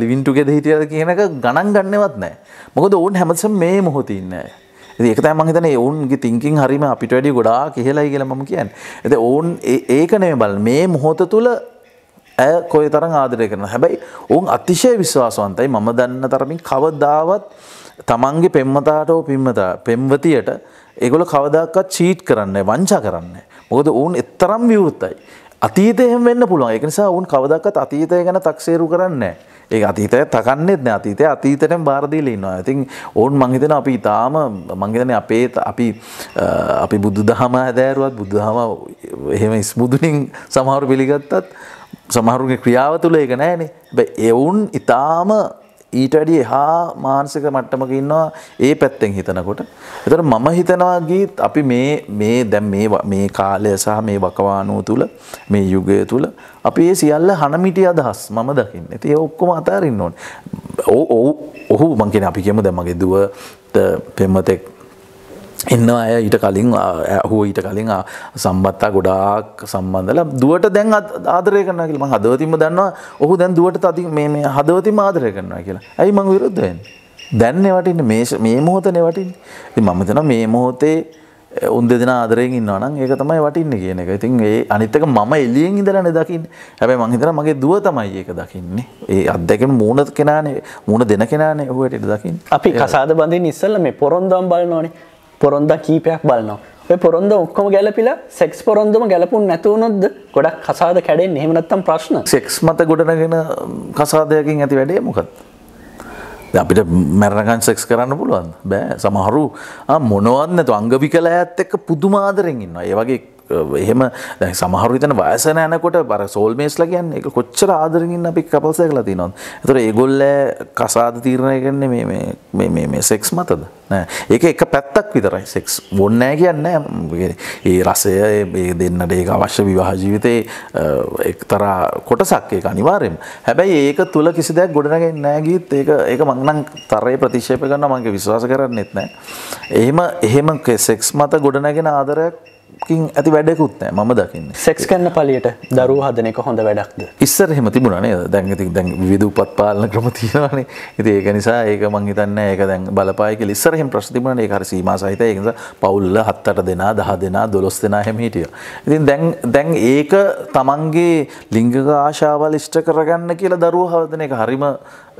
ලිවින්ටුගෙද හිටියද කියනක ගණන් ගන්නවත් නෑ. මොකද ඔවුන් හැමසම් මේ මොහොතින්නෑ. ඒකත මහිතන ඔවුන්ගේ තිංකින් හරිම අපිට වැඩි ගොඩා කියහෙලයි කියල මම කියන් ඇති ඔවුන් ඒක නේ බල මේ මොහොත තුළ ඇය කොය තරම් ආදරය කරන හැබැයි ඔවුන් අතිශය විශ්වාසවන්තයි මම දන්න තරමින් කවදාවත් තමන්ගේ පෙම්මතාට හෝ පිම්මතා පෙම්වතියට ඒගොල කවදක්වත් චීට් කරන්න වංචා කරන්න මොකද ඔවුන් එත්තරම් විවෘත්තයි අතීතයහෙම වෙන්න පුළුවන් එකනිසා ඔවුන් කවදක්වත් අතීතය ගැන තක්සේරු කරන්නේ ඒ අතීතය තකන්නෙත් නෑ අතීතය අතීතටම බාරදීල ඉන්නවා ඇතින් ඔවුන් මංහිතන අපි ඉතාම මංහිතන අපේ අපි අපි බුදු දහම ඇදෑරුවත් බුදු දහම එහෙම ඉස්මුදුනින් සමහරු පිළිගත්තත් සමහරුගේ ක්‍රියාව තුළ එක නෑනේ එවුන් ඉතාම ඊට වැඩිය හා මානසික මට්ටමක ඉන්නවා ඒ පැත්තෙන් හිතනකොට. එතට මම හිතනවාගීත් අපි මේ මේ දැම් මේ කාලය සහ මේ වකවානුව තුළ මේ යුගය තුළ අපි ඒ සියල්ල හනමිටි අදහස් මම දකින්න ඇති ඒ ඔක්කොම අතාරන්න ඕන්. ඔහු මංකෙන අපි කියමු දැමගේ දුව පෙම්මතෙක් එන්න අය ඊට කලින් හෝ ඊට කලින් සම්බත්තා ගොඩාක් සම්බන්ධල දුවට දැන් ආදරය කරන්න කියලා මම හදවතින්ම දන්නවා ඔහු දැන් දුවට තදි මේ මේ හදවතින්ම ආදරය කරනවා කියලා. ඇයි මම විරුද්ධ වෙන්නේ? දැන් නෙවටින්නේ මේ මේ මොහොතනේ වටින්නේ. ඉතින් මම හිතනවා මේ මොහොතේ උන් දෙදෙනා ආදරයෙන් ඉන්නවා නම් ඒක තමයි වටින්නේ කියන එක. ඉතින් ඒ අනිත් එක මම එළියෙන් ඉඳලානේ දකින්නේ. හැබැයි මං හිතනවා මගේ දුව තමයි ඒක දකින්නේ. ඒ අත්දැකීම මූණ කෙනානේ මූණ දෙන කෙනානේ ඔහුට දකින්නේ. අපි කසාද බඳින්න ඉස්සෙල්ලා මේ පොරොන්දුම් බලනෝනේ. පොරොන්ද කීපයක් බලනවා පොරොන්ද ඔක්කොම ගැලපිලා සෙක්ස් පොරොන්දම ගැලපුන් නැතුවනොද ගොඩක් කසාද කැඩෙන් එහෙමනත්තම් ප්‍රශ්න සෙක්ස් මත ගොඩනගෙන කසාදයකින් ඇති වැඩේ මොකත් අපිට මැරණකන් සෙක්ස් කරන්න පුළුවන් බෑ සමහරු මොනවන්න තු අංගවි කළ ඇත් එක්ක පුදුමාදරෙන් ඉන්න ඒවගේ එහෙම දැන් සමහරු හිතන වයසන යනකොට අර සෝල්මේස්ලා කියන්නේ ඒක කොච්චර ආදරෙන් අපි කපල්ස් එකලා තිනවද? ඒතර ඒගොල්ල කසාද තීරණය කරන්නේ මේ මේ මේ මේ සෙක්ස් මතද? නෑ. ඒක එක පැත්තක් විතරයි සෙක්ස්. ඕනේ නෑ කියන්නේ ඒ රසය ඒ දෙන්නට ඒක අවශ්‍ය විවාහ ජීවිතේ එක්තරා කොටසක් ඒක අනිවාර්යෙන්ම. හැබැයි ඒක තුල කිසි දෙයක් ගොඩනගන්නේ නෑ ගීත් ඒක ඒක මං නම් තරයේ ප්‍රතික්ෂේප කරනවා මම ඒක විශ්වාස කරන්නෙත් නෑ. එහෙම එහෙම සෙක්ස් මත ගොඩනගෙන ආදරයක් සෙක්කින් ඇති වැඩකුත් නෑ මම දකින්න සෙක්ස් කන්න පලියට දරු හදනක හොඳ වැඩක්ද ඉස්සර හෙම තිබුණනේ දැන්ගති දැන් විදු පත් පාලන ක්‍රම තියෙනවානේ ඉති ඒක නිසා ඒක මං හිතන්න ඒක දැන් බලපායක ඉස්සරහෙම ප්‍රශ්තිබන ඒ හර සීම සහිත ඒකස පවුල්ල හත්තට දෙනා දහ දෙනා දොස් දෙනා හැම හිටිය ඉතින් දැන් දැන් ඒක තමන්ගේ ලිංගක ආශාවල් ඉෂ්ට කරගන්න කියලා දරුව හදන එක හරිම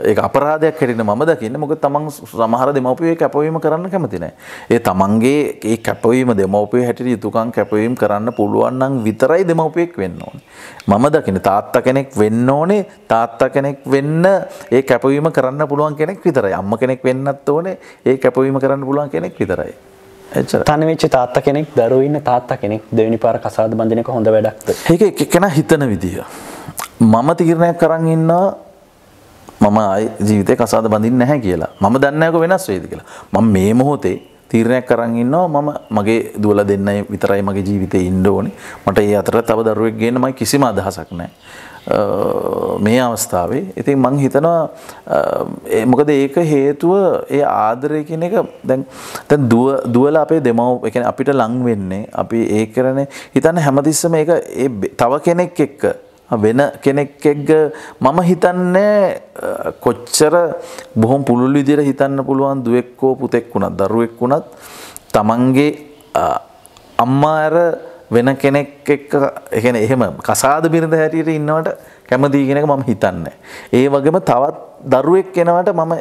ඒ අපරාධයක් හැරෙන මම දකින්න මොක තමන් සමහර දෙමවපිය කැපවීම කරන්න කැමතිනෑ. ඒ තමන්ගේ ඒ කැපවීම දෙමවපේ හැටිට යුතුකන් කැපවීම් කරන්න පුළුවන්නම් විතරයි දෙමවපයෙක් වෙන්න ඕන. මම දකින තාත්ත කෙනෙක් වෙන්න ඕනේ තාත්තා කෙනෙක් වෙන්න ඒ කැපවීම කරන්න පුළුවන් කෙනෙක් විතරයි අම්ම කෙනෙක් වෙන්නත් ඕනේ ඒ කැපවීම කරන්න පුළුවන් කෙනෙක් විතරයි. තනවෙච්ච තාත්ත කෙනෙක් දරුවන්න තාත්තා කෙනෙක් දෙවනි පාර කසාද බඳනක හොඳ වැඩක්. ඒක එකෙන හිතන විදිහ. මම තීරණයක් කරන්න ඉන්නා මම ආයි ජීවිතේ කසාද බඳින්නේ නැහැ කියලා. මම දන්නේ නැහැ වෙනස් වෙයිද කියලා. මම මේ මොහොතේ තීරණයක් කරන් ඉන්නවා මම මගේ දුවලා දෙන්නයි විතරයි මගේ ජීවිතේ ඉන්න ඕනේ. මට ඒ අතර තව දරුවෙක් ගේන්න මම කිසිම අදහසක් නැහැ. මේ අවස්ථාවේ ඉතින් මං හිතනවා මොකද ඒක හේතුව ඒ ආදරය කියන එක දැන් දැන් දුව දුවලා අපේ දෙමව් ඒ කියන්නේ අපිට ලං වෙන්නේ අපි ඒ කරන්නේ හිතන්න හැමතිස්සම ඒක ඒ තව කෙනෙක් එක්ක වෙන කෙනෙක් එක්ක මම හිතන්නේ කොච්චර බොහොම පුළුල් විදිහට හිතන්න පුළුවන් දුවෙක්කෝ පුතෙක් වුණත් දරුවෙක් වුණත් තමන්ගේ අම්මා අර වෙන කෙනෙක් එක්ක يعني එහෙම කසාද බිරිඳ හැටියට ඉන්නවට කැමතියි කියන එක මම හිතන්නේ. ඒ වගේම තවත් දරුවෙක් එනවට මම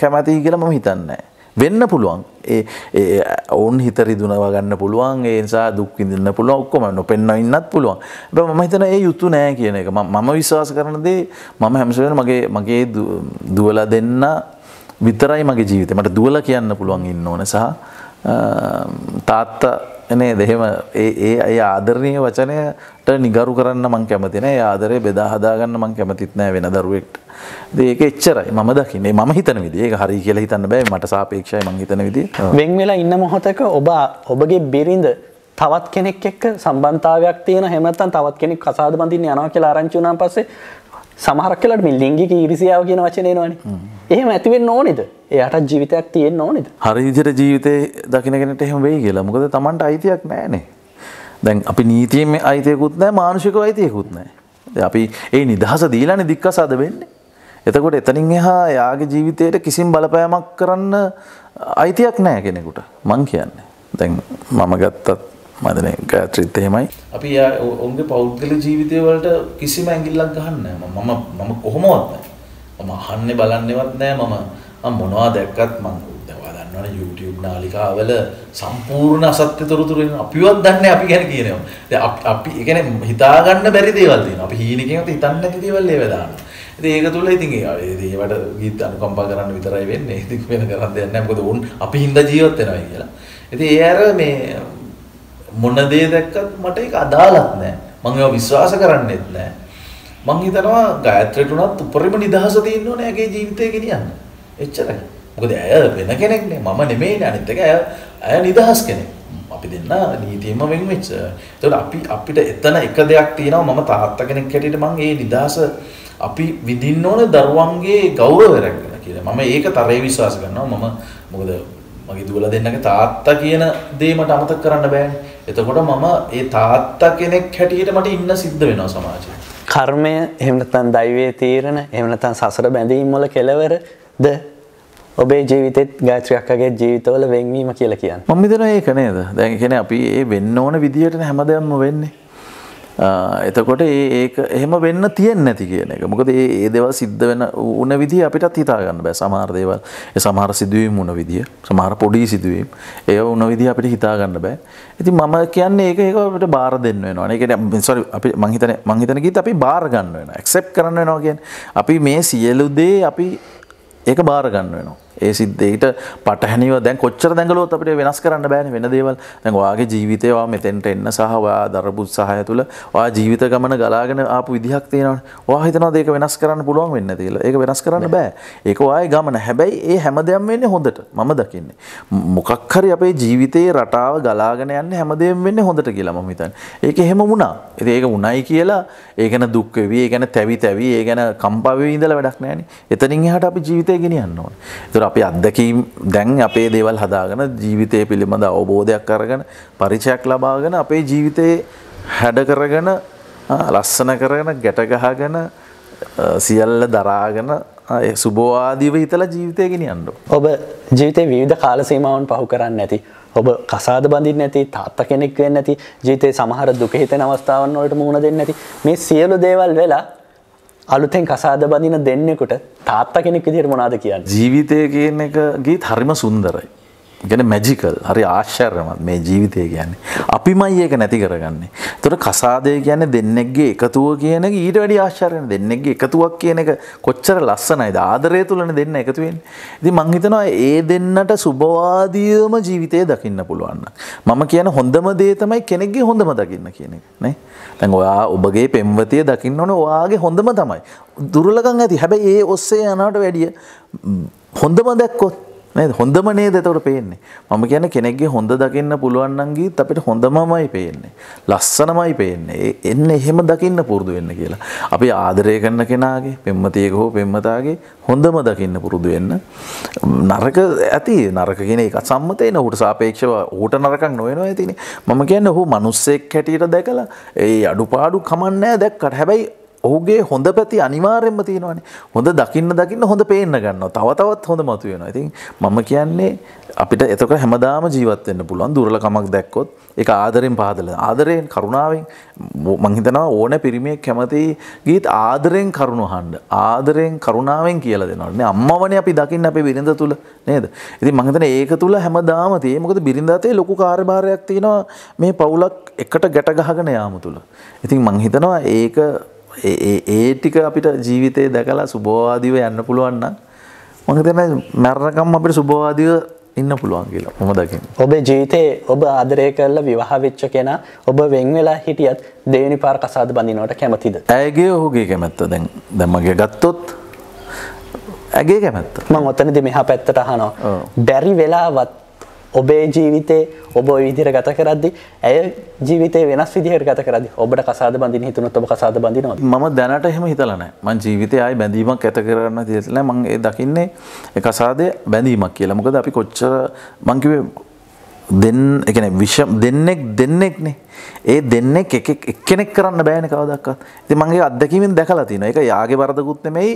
කැමතියි කියලා මම හිතන්නේ නැහැ. වෙන්න පුළුවන් ඒ ඔවුන් හිත රිදුනවා ගන්න පුළුවන් ඒ නිසා දුක් විඳින්න පුළුවන් ඔක්කොම නොපෙන්න ඉන්නත් පුළුවන්. හැබැයි මම හිතන ඒ යුතු නෑ කියන එක. මම විශ්වාස කරන දේ මම හැමසෙම මගේ මගේ දුවලා දෙන්න විතරයි මගේ ජීවිතේ. මට දුවලා කියන්න පුළුවන් ඉන්න ඕන සහ තාත්තා නේද එහෙම ඒ ඒ ඒ ආදරණීය වචනයට නිගරු කරන්න මං කැමති නෑ. ඒ ආදරේ බෙදා හදා ගන්න මං කැමතිත් නෑ වෙන දරුවෙක්ට. දේක එච්චරයි මම දකින්නේ මම හිතන විදිේ හරි කියලා හිතන්න බෑ මට සාපේක්ෂය මං හිතන විදි වෙන් වෙලා ඉන්න මොහොතක ඔබ ඔබගේ බිරිඳ තවත් කෙනෙක් එක්ක සම්බන්ධාවයක් තියෙන හැමත්තන් තවත් කෙනෙක් කසාද බඳින්න යනවා කියලා ආරංචිුණා පස්සේ සමහරක් කියලට මේ ලිංගික ඉරිසියාව කියන වචනේ නවනේ. එහෙම ඇති වෙන්න ඕනේද? එයාට ජීවිතයක් තියෙන්න ඕනේද? හරි විදිහට ජීවිතේ දකින්නගෙනට එහෙම වෙයි කියලා. මොකද Tamanට අයිතියක් නැහැනේ. දැන් අපි නීතියෙන් අයිතියකුත් නැහැ, මානුෂිකව අයිතියකුත් නැහැ. අපි ඒ නිදහස දීලානේ දික්කසාද වෙන්නේ. එතකොට එතනින් එහා යාගේ ජීවිතයට කිසිම බලපෑමක් කරන්න අයිතියක් නෑ කෙනෙකුට මං කියන්නේ. දැන් මම ගත්තත් මදන ගාත්‍රිත් එහෙමයි. අපි ඔවුන්ගේ පෞද්ගල ජීවිතය වලට කිසිම ඇඟිල්ලක් ගහන්න මම මම කොහොමවත් නෑ. මම අහන්නේ බලන්නේවත් නෑ මම මම මොනවා දැක්කත් මං දවා දන්නවනේ YouTube නාලිකාවල සම්පූර්ණ අසත්‍ය තොරතුරු එන අපිවත් දන්නේ අපි ගැන කියනවා. දැන් අපි ඒ කියන්නේ හිතා ගන්න බැරි දේවල් තියෙනවා. අපි හීනකින්වත් හිතන්න නැති දේවල් ඒව දානවා. ඒක තුල ඉතින් ඒවට ගීත අනුකම්පා කරන්න විතරයි වෙන්නේ. ඉතින් වෙන කරන්න දෙයක් නැහැ. මොකද උන් අපි හින්දා ජීවත් වෙනවා කියලා. ඉතින් ඒ අර මේ මොන දේ දැක්කත් මට ඒක අදාළත් නැහැ. මම ඒවා විශ්වාස කරන්නේත් නැහැ. මං හිතනවා ගායත්‍රිට උනත් උපරිම නිදහස තියෙන්න ඕනේ ඇගේ ජීවිතය ගෙනියන්න. එච්චරයි. මොකද ඇය වෙන කෙනෙක් නේ. මම නෙමෙයිනේ. අනිත් එක ඇය නිදහස් කෙනෙක්. අපි දෙන්න නීතියෙන්ම වෙන් වෙච්ච. ඒතකොට අපි අපිට එතන එක දෙයක් තියෙනවා මම තාත්තා කෙනෙක් හැටියට මම මේ නිදාස අපි විඳින්න ඕන දරුවන්ගේ ගෞරවය රැකගෙන කියලා. මම ඒක තරේ විශ්වාස කරනවා. මම මොකද මගේ දුවලා දෙන්නගේ තාත්තා කියන දේ මට අමතක කරන්න බෑනේ. එතකොට මම ඒ තාත්තා කෙනෙක් හැටියට මට ඉන්න සිද්ධ වෙනවා සමාජයේ. කර්මය එහෙම නැත්නම් දෛවයේ තීරණ එහෙම නැත්නම් සසර බැඳීම් වල කෙලවරද ඔබේ ජීවිතෙත් ගාත්‍රයක්කගේ ජීවිතවල වෙන්වීම කියලා කියන්න මම්මිතන ඒක නේද දැන්ගෙන අපි ඒ වෙන්න ඕන විදිහට හැම දෙයක්ම වෙන්නේ එතකොට ඒ එහෙම වෙන්න තියෙන් නැති කියන එක මොකද ඒ දෙව සිද්ධ වෙන උන විදි අපිටත් හිතාගන්න බෑ සමාර්දේවල් සමහර සිදුවීම් උන විදිිය සමහර පොඩි සිදුවීම් ඒ උන විදි අපිට හිතාගන්න බෑ ඇති මම කියන්නේ ඒක ඒකට බාර දෙන්න වෙනවා එකට සොරි අපි මංහිතන මංහිතනකීත් අපි බාරගන්න වෙන එක්සෙප් කරන්න වෙනවා කියෙන් අපි මේ සියලු දේ අපි ඒක බාරගන්න වෙනවා ඒ සිද්ධේට පටහැනිව දැන් කොච්චර දැඟලුවොත් අපිට වෙනස් කරන්න බෑනේ වෙන දේවල්. දැන් ඔයාගේ ජීවිතේ ඔයා මෙතෙන්ට එන්න සහ ඔයා දරපු උත්සාහය තුළ ඔයා ජීවිත ගමන ගලාගෙන ආපු විදිහක් තියෙනවානේ. ඔයා හිතනවාද ඒක වෙනස් කරන්න පුළුවන් වෙන්න තියලා. ඒක වෙනස් කරන්න බෑ. ඒක ඔයාගේ ගමන. හැබැයි ඒ හැම දෙයක්ම වෙන්නේ හොඳට. මම දකින්නේ. මොකක් හරි අපේ ජීවිතේ රටාව ගලාගෙන යන්නේ හැම දෙයක්ම වෙන්නේ හොඳට කියලා මම හිතන්නේ. ඒක එහෙම වුණා. ඉතින් ඒක වුණයි කියලා ඒ ගැන දුක් වෙවි, ඒ ගැන තැවි තැවි, ඒ ගැන කම්පා වෙවි ඉඳලා වැඩක් නෑනේ. එතනින් එහාට අපි ජීවිතේ ගෙනියන්න ඕනේ. ඒතර අපි අත්දැකීම් දැන් අපේ දේවල් හදාගෙන ජීවිතය පිළිබඳ අවබෝධයක් අරගෙන පරිචයක් ලබාගෙන අපේ ජීවිතයේ හැඩ කරගෙන ලස්සන කරගෙන ගැටගහගෙන සියල්ල දරාගෙන සුබෝවාදීව හිතලා ජීවිතය ගෙනියන්න. ඔබ ජීවිතේ විවිධ කාල සීමාවන් පහු කරන්න ඇති. ඔබ කසාද බඳින්න ඇති තාත්ත කෙනෙක් වෙන්න ඇති ජීවිතේ සමහර දුක හිතෙන අවස්ථාවන් වලට මුහුණ දෙන්න ඇති. මේ සියලු දේවල් වෙලා අලුතෙන් කසාද බඳින දෙන්නෙකුට තාත්තා කෙනෙක් විදිහට මොනාද කියන්නේ ජීවිතය කියන එක ගීත් හරිම සුන්දරයි ගැන මැජිකල් හරි ආශ්චර්යමත් මේ ජීවිතය කියන්නේ අපිමයි ඒක නැති කරගන්නේ. එතකොට කසාදය කියන්නේ දෙන්නෙක්ගේ එකතුව කියන එක ඊට වැඩි ආශ්චර්යන දෙන්නෙක්ගේ එකතුවක් කියන එක කොච්චර ලස්සනයිද ආදරය තුලනේ දෙන්න එකතු වෙන්නේ. ඉතින් මං හිතනවා ඒ දෙන්නට සුබවාදීවම ජීවිතය දකින්න පුළුවන්. මම කියන හොඳම දේ තමයි කෙනෙක්ගේ හොඳම දකින්න කියන එක නේ. දැන් ඔයා ඔබගේ පෙම්වතිය දකින්න ඕනේ ඔයාගේ හොඳම තමයි. දුර්ලභම් ඇති. හැබැයි ඒ ඔස්සේ යනවට වැඩිය හොඳම දැක්කොත් නේද හොඳම නේද එතකොට පේන්නේ මම කියන්නේ කෙනෙක්ගේ හොඳ දකින්න පුළුවන් නම් ගීත් අපිට හොඳමමයි පේන්නේ ලස්සනමයි පේන්නේ එන්නේ එහෙම දකින්න පුරුදු වෙන්න කියලා අපි ආදරය කරන කෙනාගේ පෙම්මතියක හෝ පෙම්මතාගේ හොඳම දකින්න පුරුදු වෙන්න නරක ඇති නරක කියන එකත් සම්මත වෙන ඌට සාපේක්ෂව ඌට නරකක් නොවනවා ඇතිනේ මම කියන්නේ ඔහු මිනිස්සෙක් හැටියට දැකලා ඒ අඩුපාඩු කමන්නේ දැක්කට හැබැයි ඔහුගේ හොඳ පැති අනිවාර්යෙන්ම තියෙනවානේ හොඳ දකින්න දකින්න හොඳ පේන්න ගන්නවා තව තවත් හොඳ මතුවෙනවා ඉතින් මම කියන්නේ අපිට එතක හැමදාම ජීවත් වෙන්න පුළුවන් දුර්ලකමක් දැක්කොත් ඒක ආදරෙන් පහදලා ආදරයෙන් කරුණාවෙන් මං හිතනවා ඕන පිරිමියෙක් කැමති ගීත් ආදරෙන් කරුණ අහන්න ආදරෙන් කරුණාවෙන් කියලා දෙනවානේ අම්මවනේ අපි දකින්න අපේ බිරිඳ තුල නේද ඉතින් මං හිතන්නේ ඒක තුල හැමදාම තියෙයි මොකද බිරිඳ අතේ ලොකු කාර්යභාරයක් තියෙනවා මේ පවුලක් එකට ගැට ගහගෙන යාම තුල ඉතින් මං හිතනවා ඒක ඒ ටික අපිට ජීවිතය දැකලා සුබෝවාදීව යන්න පුළුවන් නම් මම හිතන්නේ මරණකම් අපිට සුබෝවාදීව ඉන්න පුළුවන් කියලා මම දකින්නේ. ඔබේ ජීවිතේ ඔබ ආදරය කරලා විවාහ වෙච්ච කෙනා ඔබ වෙන් වෙලා හිටියත් දෙවෙනි පාර කසාද බඳිනවට කැමතිද? ඇයගේ ඔහුගේ කැමැත්ත දැන් දැන් මගේ ගත්තොත් ඇගේ කැමැත්ත. මම ඔතනදී මෙහා පැත්තට අහනවා. බැරි වෙලාවත් ඔබේ ජීවිතේ ඔබ විදිර ගත කරද්දි ඇය ජීවිතේ වෙනස් විදිහර ගත කරදි ඔබට කසාද බඳින හිතුනොත් ඔබ කසාද බඳිනවා මම දැනට එහෙම හිතලා නැහැ මං ජීවිතේ ආයි බැඳීමක් ඇත කරන්න තියෙන්නේ නැහැ මං ඒ දකින්නේ ඒ කසාදේ බැඳීමක් කියලා මොකද අපි කොච්චර මං කිව්වේ දෙන්න ඒ කියන්නේ විෂම දෙන්නෙක් දෙන්නෙක්නේ ඒ දෙන්නෙක් එකෙක් එක්කෙනෙක් කරන්න බෑනේ කවදාවත් ඉතින් මගේ අත්දැකීමෙන් දැකලා තියෙනවා ඒක යාගේ වරදකුත් නෙමෙයි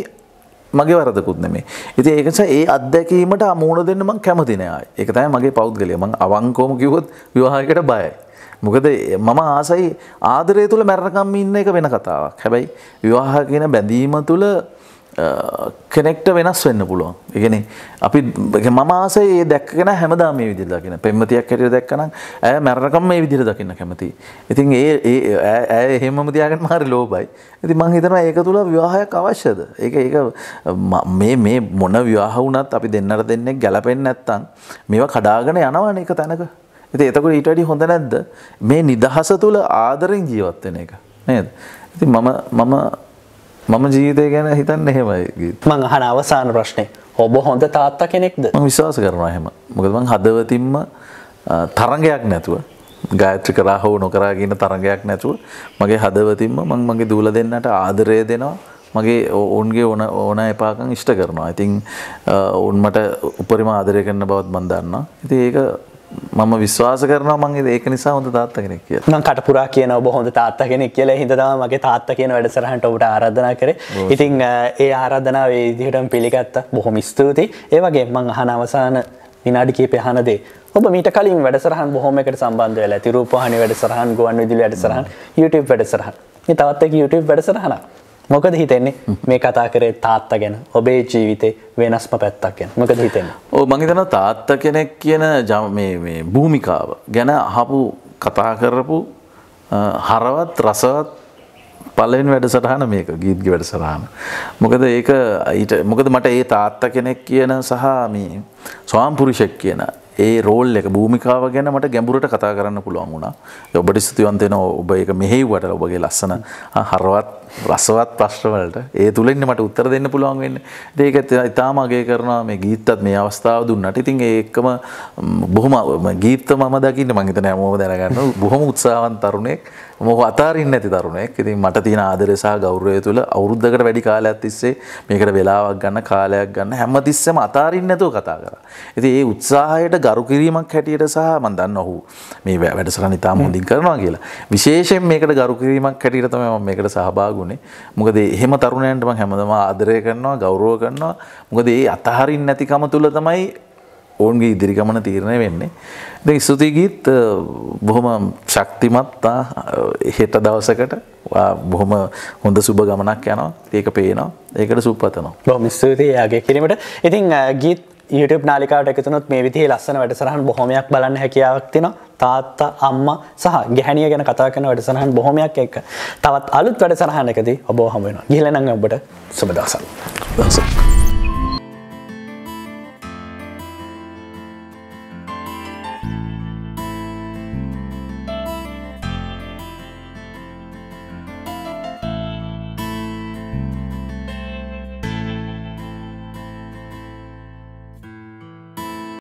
මගේ වරදකුත් නෙමේ. ඉතින් ඒක නිසා ඒ අත්දැකීමට මූණ දෙන්න මම කැමති නෑ. ඒක තමයි මගේ පෞද්ගලය. මම අවංකවම කිව්වොත් විවාහයකට බයයි. මොකද මම ආසයි ආදරය තුල මැරෙනකම් ඉන්න එක වෙන කතාවක්. හැබැයි විවාහ කියන බැඳීම තුල කෙනෙක්ට වෙනස් වෙන්න පුළුවන් එකන අපි මම ආසේ ඒ දැක්කෙන හැමදා මේ විදිර දකින පෙම්මතියක් හැටිය දැක්කනම් ඇය මැරකම් මේ විදිර දකින්න කැමති ඉතින් ඒ ඇය එහෙමම තියාගෙන මාරි ලෝබයි ඇති මං හිතන ඒක තුළ විවාහයක් අවශ්‍යද ඒ ඒ මේ මේ මොන විවාහ වුණත් අපි දෙන්නට දෙන්නේ ගැලපෙන් නැත්තං මේවා කඩාගෙන යනවන එක තැනක ඇති එතකට ඊටඩි හොඳ නැද්ද මේ නිදහස තුළ ආදරෙන් ජීවත්වෙන එක නේද ඉති මම මම මම ජීවිතය ගැන හිතන්න එහෙමයි මං අහන අවසාන ප්‍රශ්නේ ඔබ හොඳ තාත්තා කෙනෙක්ද මම විශ්වාස කරනවා එහෙම මොකද මං හදවතින්ම තරංගයක් නැතුව ගායත්‍රි කරා හෝ නොකරා කියන තරංගයක් නැතුව මගේ හදවතින්ම මං මගේ දූල දෙන්නට ආදරය දෙනවා මගේ ඔවුන්ගේ ඕන ඕන එපාකම් ඉෂ්ට කරනවා. ඉතින් ඔවුන් මට උපරිම ආදරය කරන බවත් මම දන්නවා. ඉතින් ඒක මම විශ්වාස කරනවා මගේ ඒක නිසා හොඳ තාත්ත කෙනෙක් කියලා. මම කටපුරා කියන ඔබ හොඳ තාත්ත කෙනෙක් කියලා හින්දා තමයි මගේ තාත්තා කියන වැඩසටහනට ඔබට ආරාධනා කරේ. ඉතින් ඒ ආරාධනාව ඒ විදිහටම පිළිගත්තා. බොහොම ස්තුතියි. ඒ වගේම මම අහන අවසාන විනාඩි කිහිපය අහන දේ ඔබ මීට කලින් වැඩසටහන් බොහොම එකට සම්බන්ධ වෙලා. තිරූපවාහිනී වැඩසටහන්, ගුවන් විදුලි වැඩසටහන්, YouTube වැඩසටහන්. මේ තවත් එක YouTube වැඩසටහනක්. මොකද හිතෙන්නේ මේ කතා කරේ තාත්තා ගැන ඔබේ ජීවිතේ වෙනස්ම පැත්තක් ගැන මොකද හිතෙන්නේ? ඔව් මම හිතනවා තාත්තා කෙනෙක් කියන මේ මේ භූමිකාව ගැන අහපු කතා කරපු හරවත් රසවත් පලවෙන් වැඩසටහන මේක ගීත්ගි වැඩසටහන. මොකද ඒක ඊට මොකද මට ඒ තාත්තා කෙනෙක් කියන සහ මේ ස්වාම්පුරුෂෙක් කියන ඒ රෝල් එක භූමිකාව ගැන මට ගැඹුරට කතා කරන්න පුළුවන් වුණා ඔබට ස්තුතිවන්තයන ඔබ එක මෙහෙව්වට ඔබගේ ලස්සන හරවත් රසවත් ප්‍රශ්නවලට ඒ තුළෙන්න මට උත්තර දෙන්න පුළුවන් වෙන්න ඒක ඉතාමගේ කරනවා මේ ගීත්තත් මේ අවස්ථාව දුන්නට ඉතින් ඒකම බොහොම ගීත්ත මම දකින්න මංහිතන ඇමෝම දැනගන්න බොහොම උත්සාවන් තරුණෙක් මොහ අතාරන්න ඇති තරුණෙක් ඉතින් මට තියෙන ආදරසා ගෞරය තුළ අවුද්ධකට වැඩි කාලයක් තිස්සේ මේකට වෙලාවක් ගන්න කාලයක් ගන්න හැම තිස්සම අතාරන්න ඇතුව කතා කර. ඇති ඒ උත්සාහයට ගරු කිරීමක් හැටියට සහ මන් දන්න ඔහු මේ වැඩසරන ඉතාම හොඳින් කරනවා කියලා විශේෂයෙන් මේකට ගරු කිරීමක් හැටියට තමයි මම මේකට සහභාගුනේ මොකද එහෙම තරුණයන්ට මම හැමදාම ආදරය කරනවා ගෞරව කරනවා මොකද ඒ අතහරින්න නැතිකම තුල තමයි ඔවුන්ගේ ඉදිරි ගමන තීරණය වෙන්නේ. දැන් ස්තුතිගීත් බොහොම ශක්තිමත් හෙට දවසකට බොහොම හොඳ සුබ ගමනක් යනවා. ඒක පේනවා. ඒකට සුපතනවා. බොහොම ස්තුතියි යාගේ කිරීමට. ඉතින් ගීත් YouTube නාලිකාවට එකතුනොත් මේ විදිහේ ලස්සන වැඩසටහන් බොහොමයක් බලන්න හැකියාවක් තියෙනවා. තාත්තා, අම්මා සහ ගැහණිය ගැන කතා කරන වැඩසටහන් බොහොමයක් එක්ක. තවත් අලුත් වැඩසටහනකදී ඔබව හමු වෙනවා. ගිහිල්ලා නම් ඔබට සුබ දවසක්.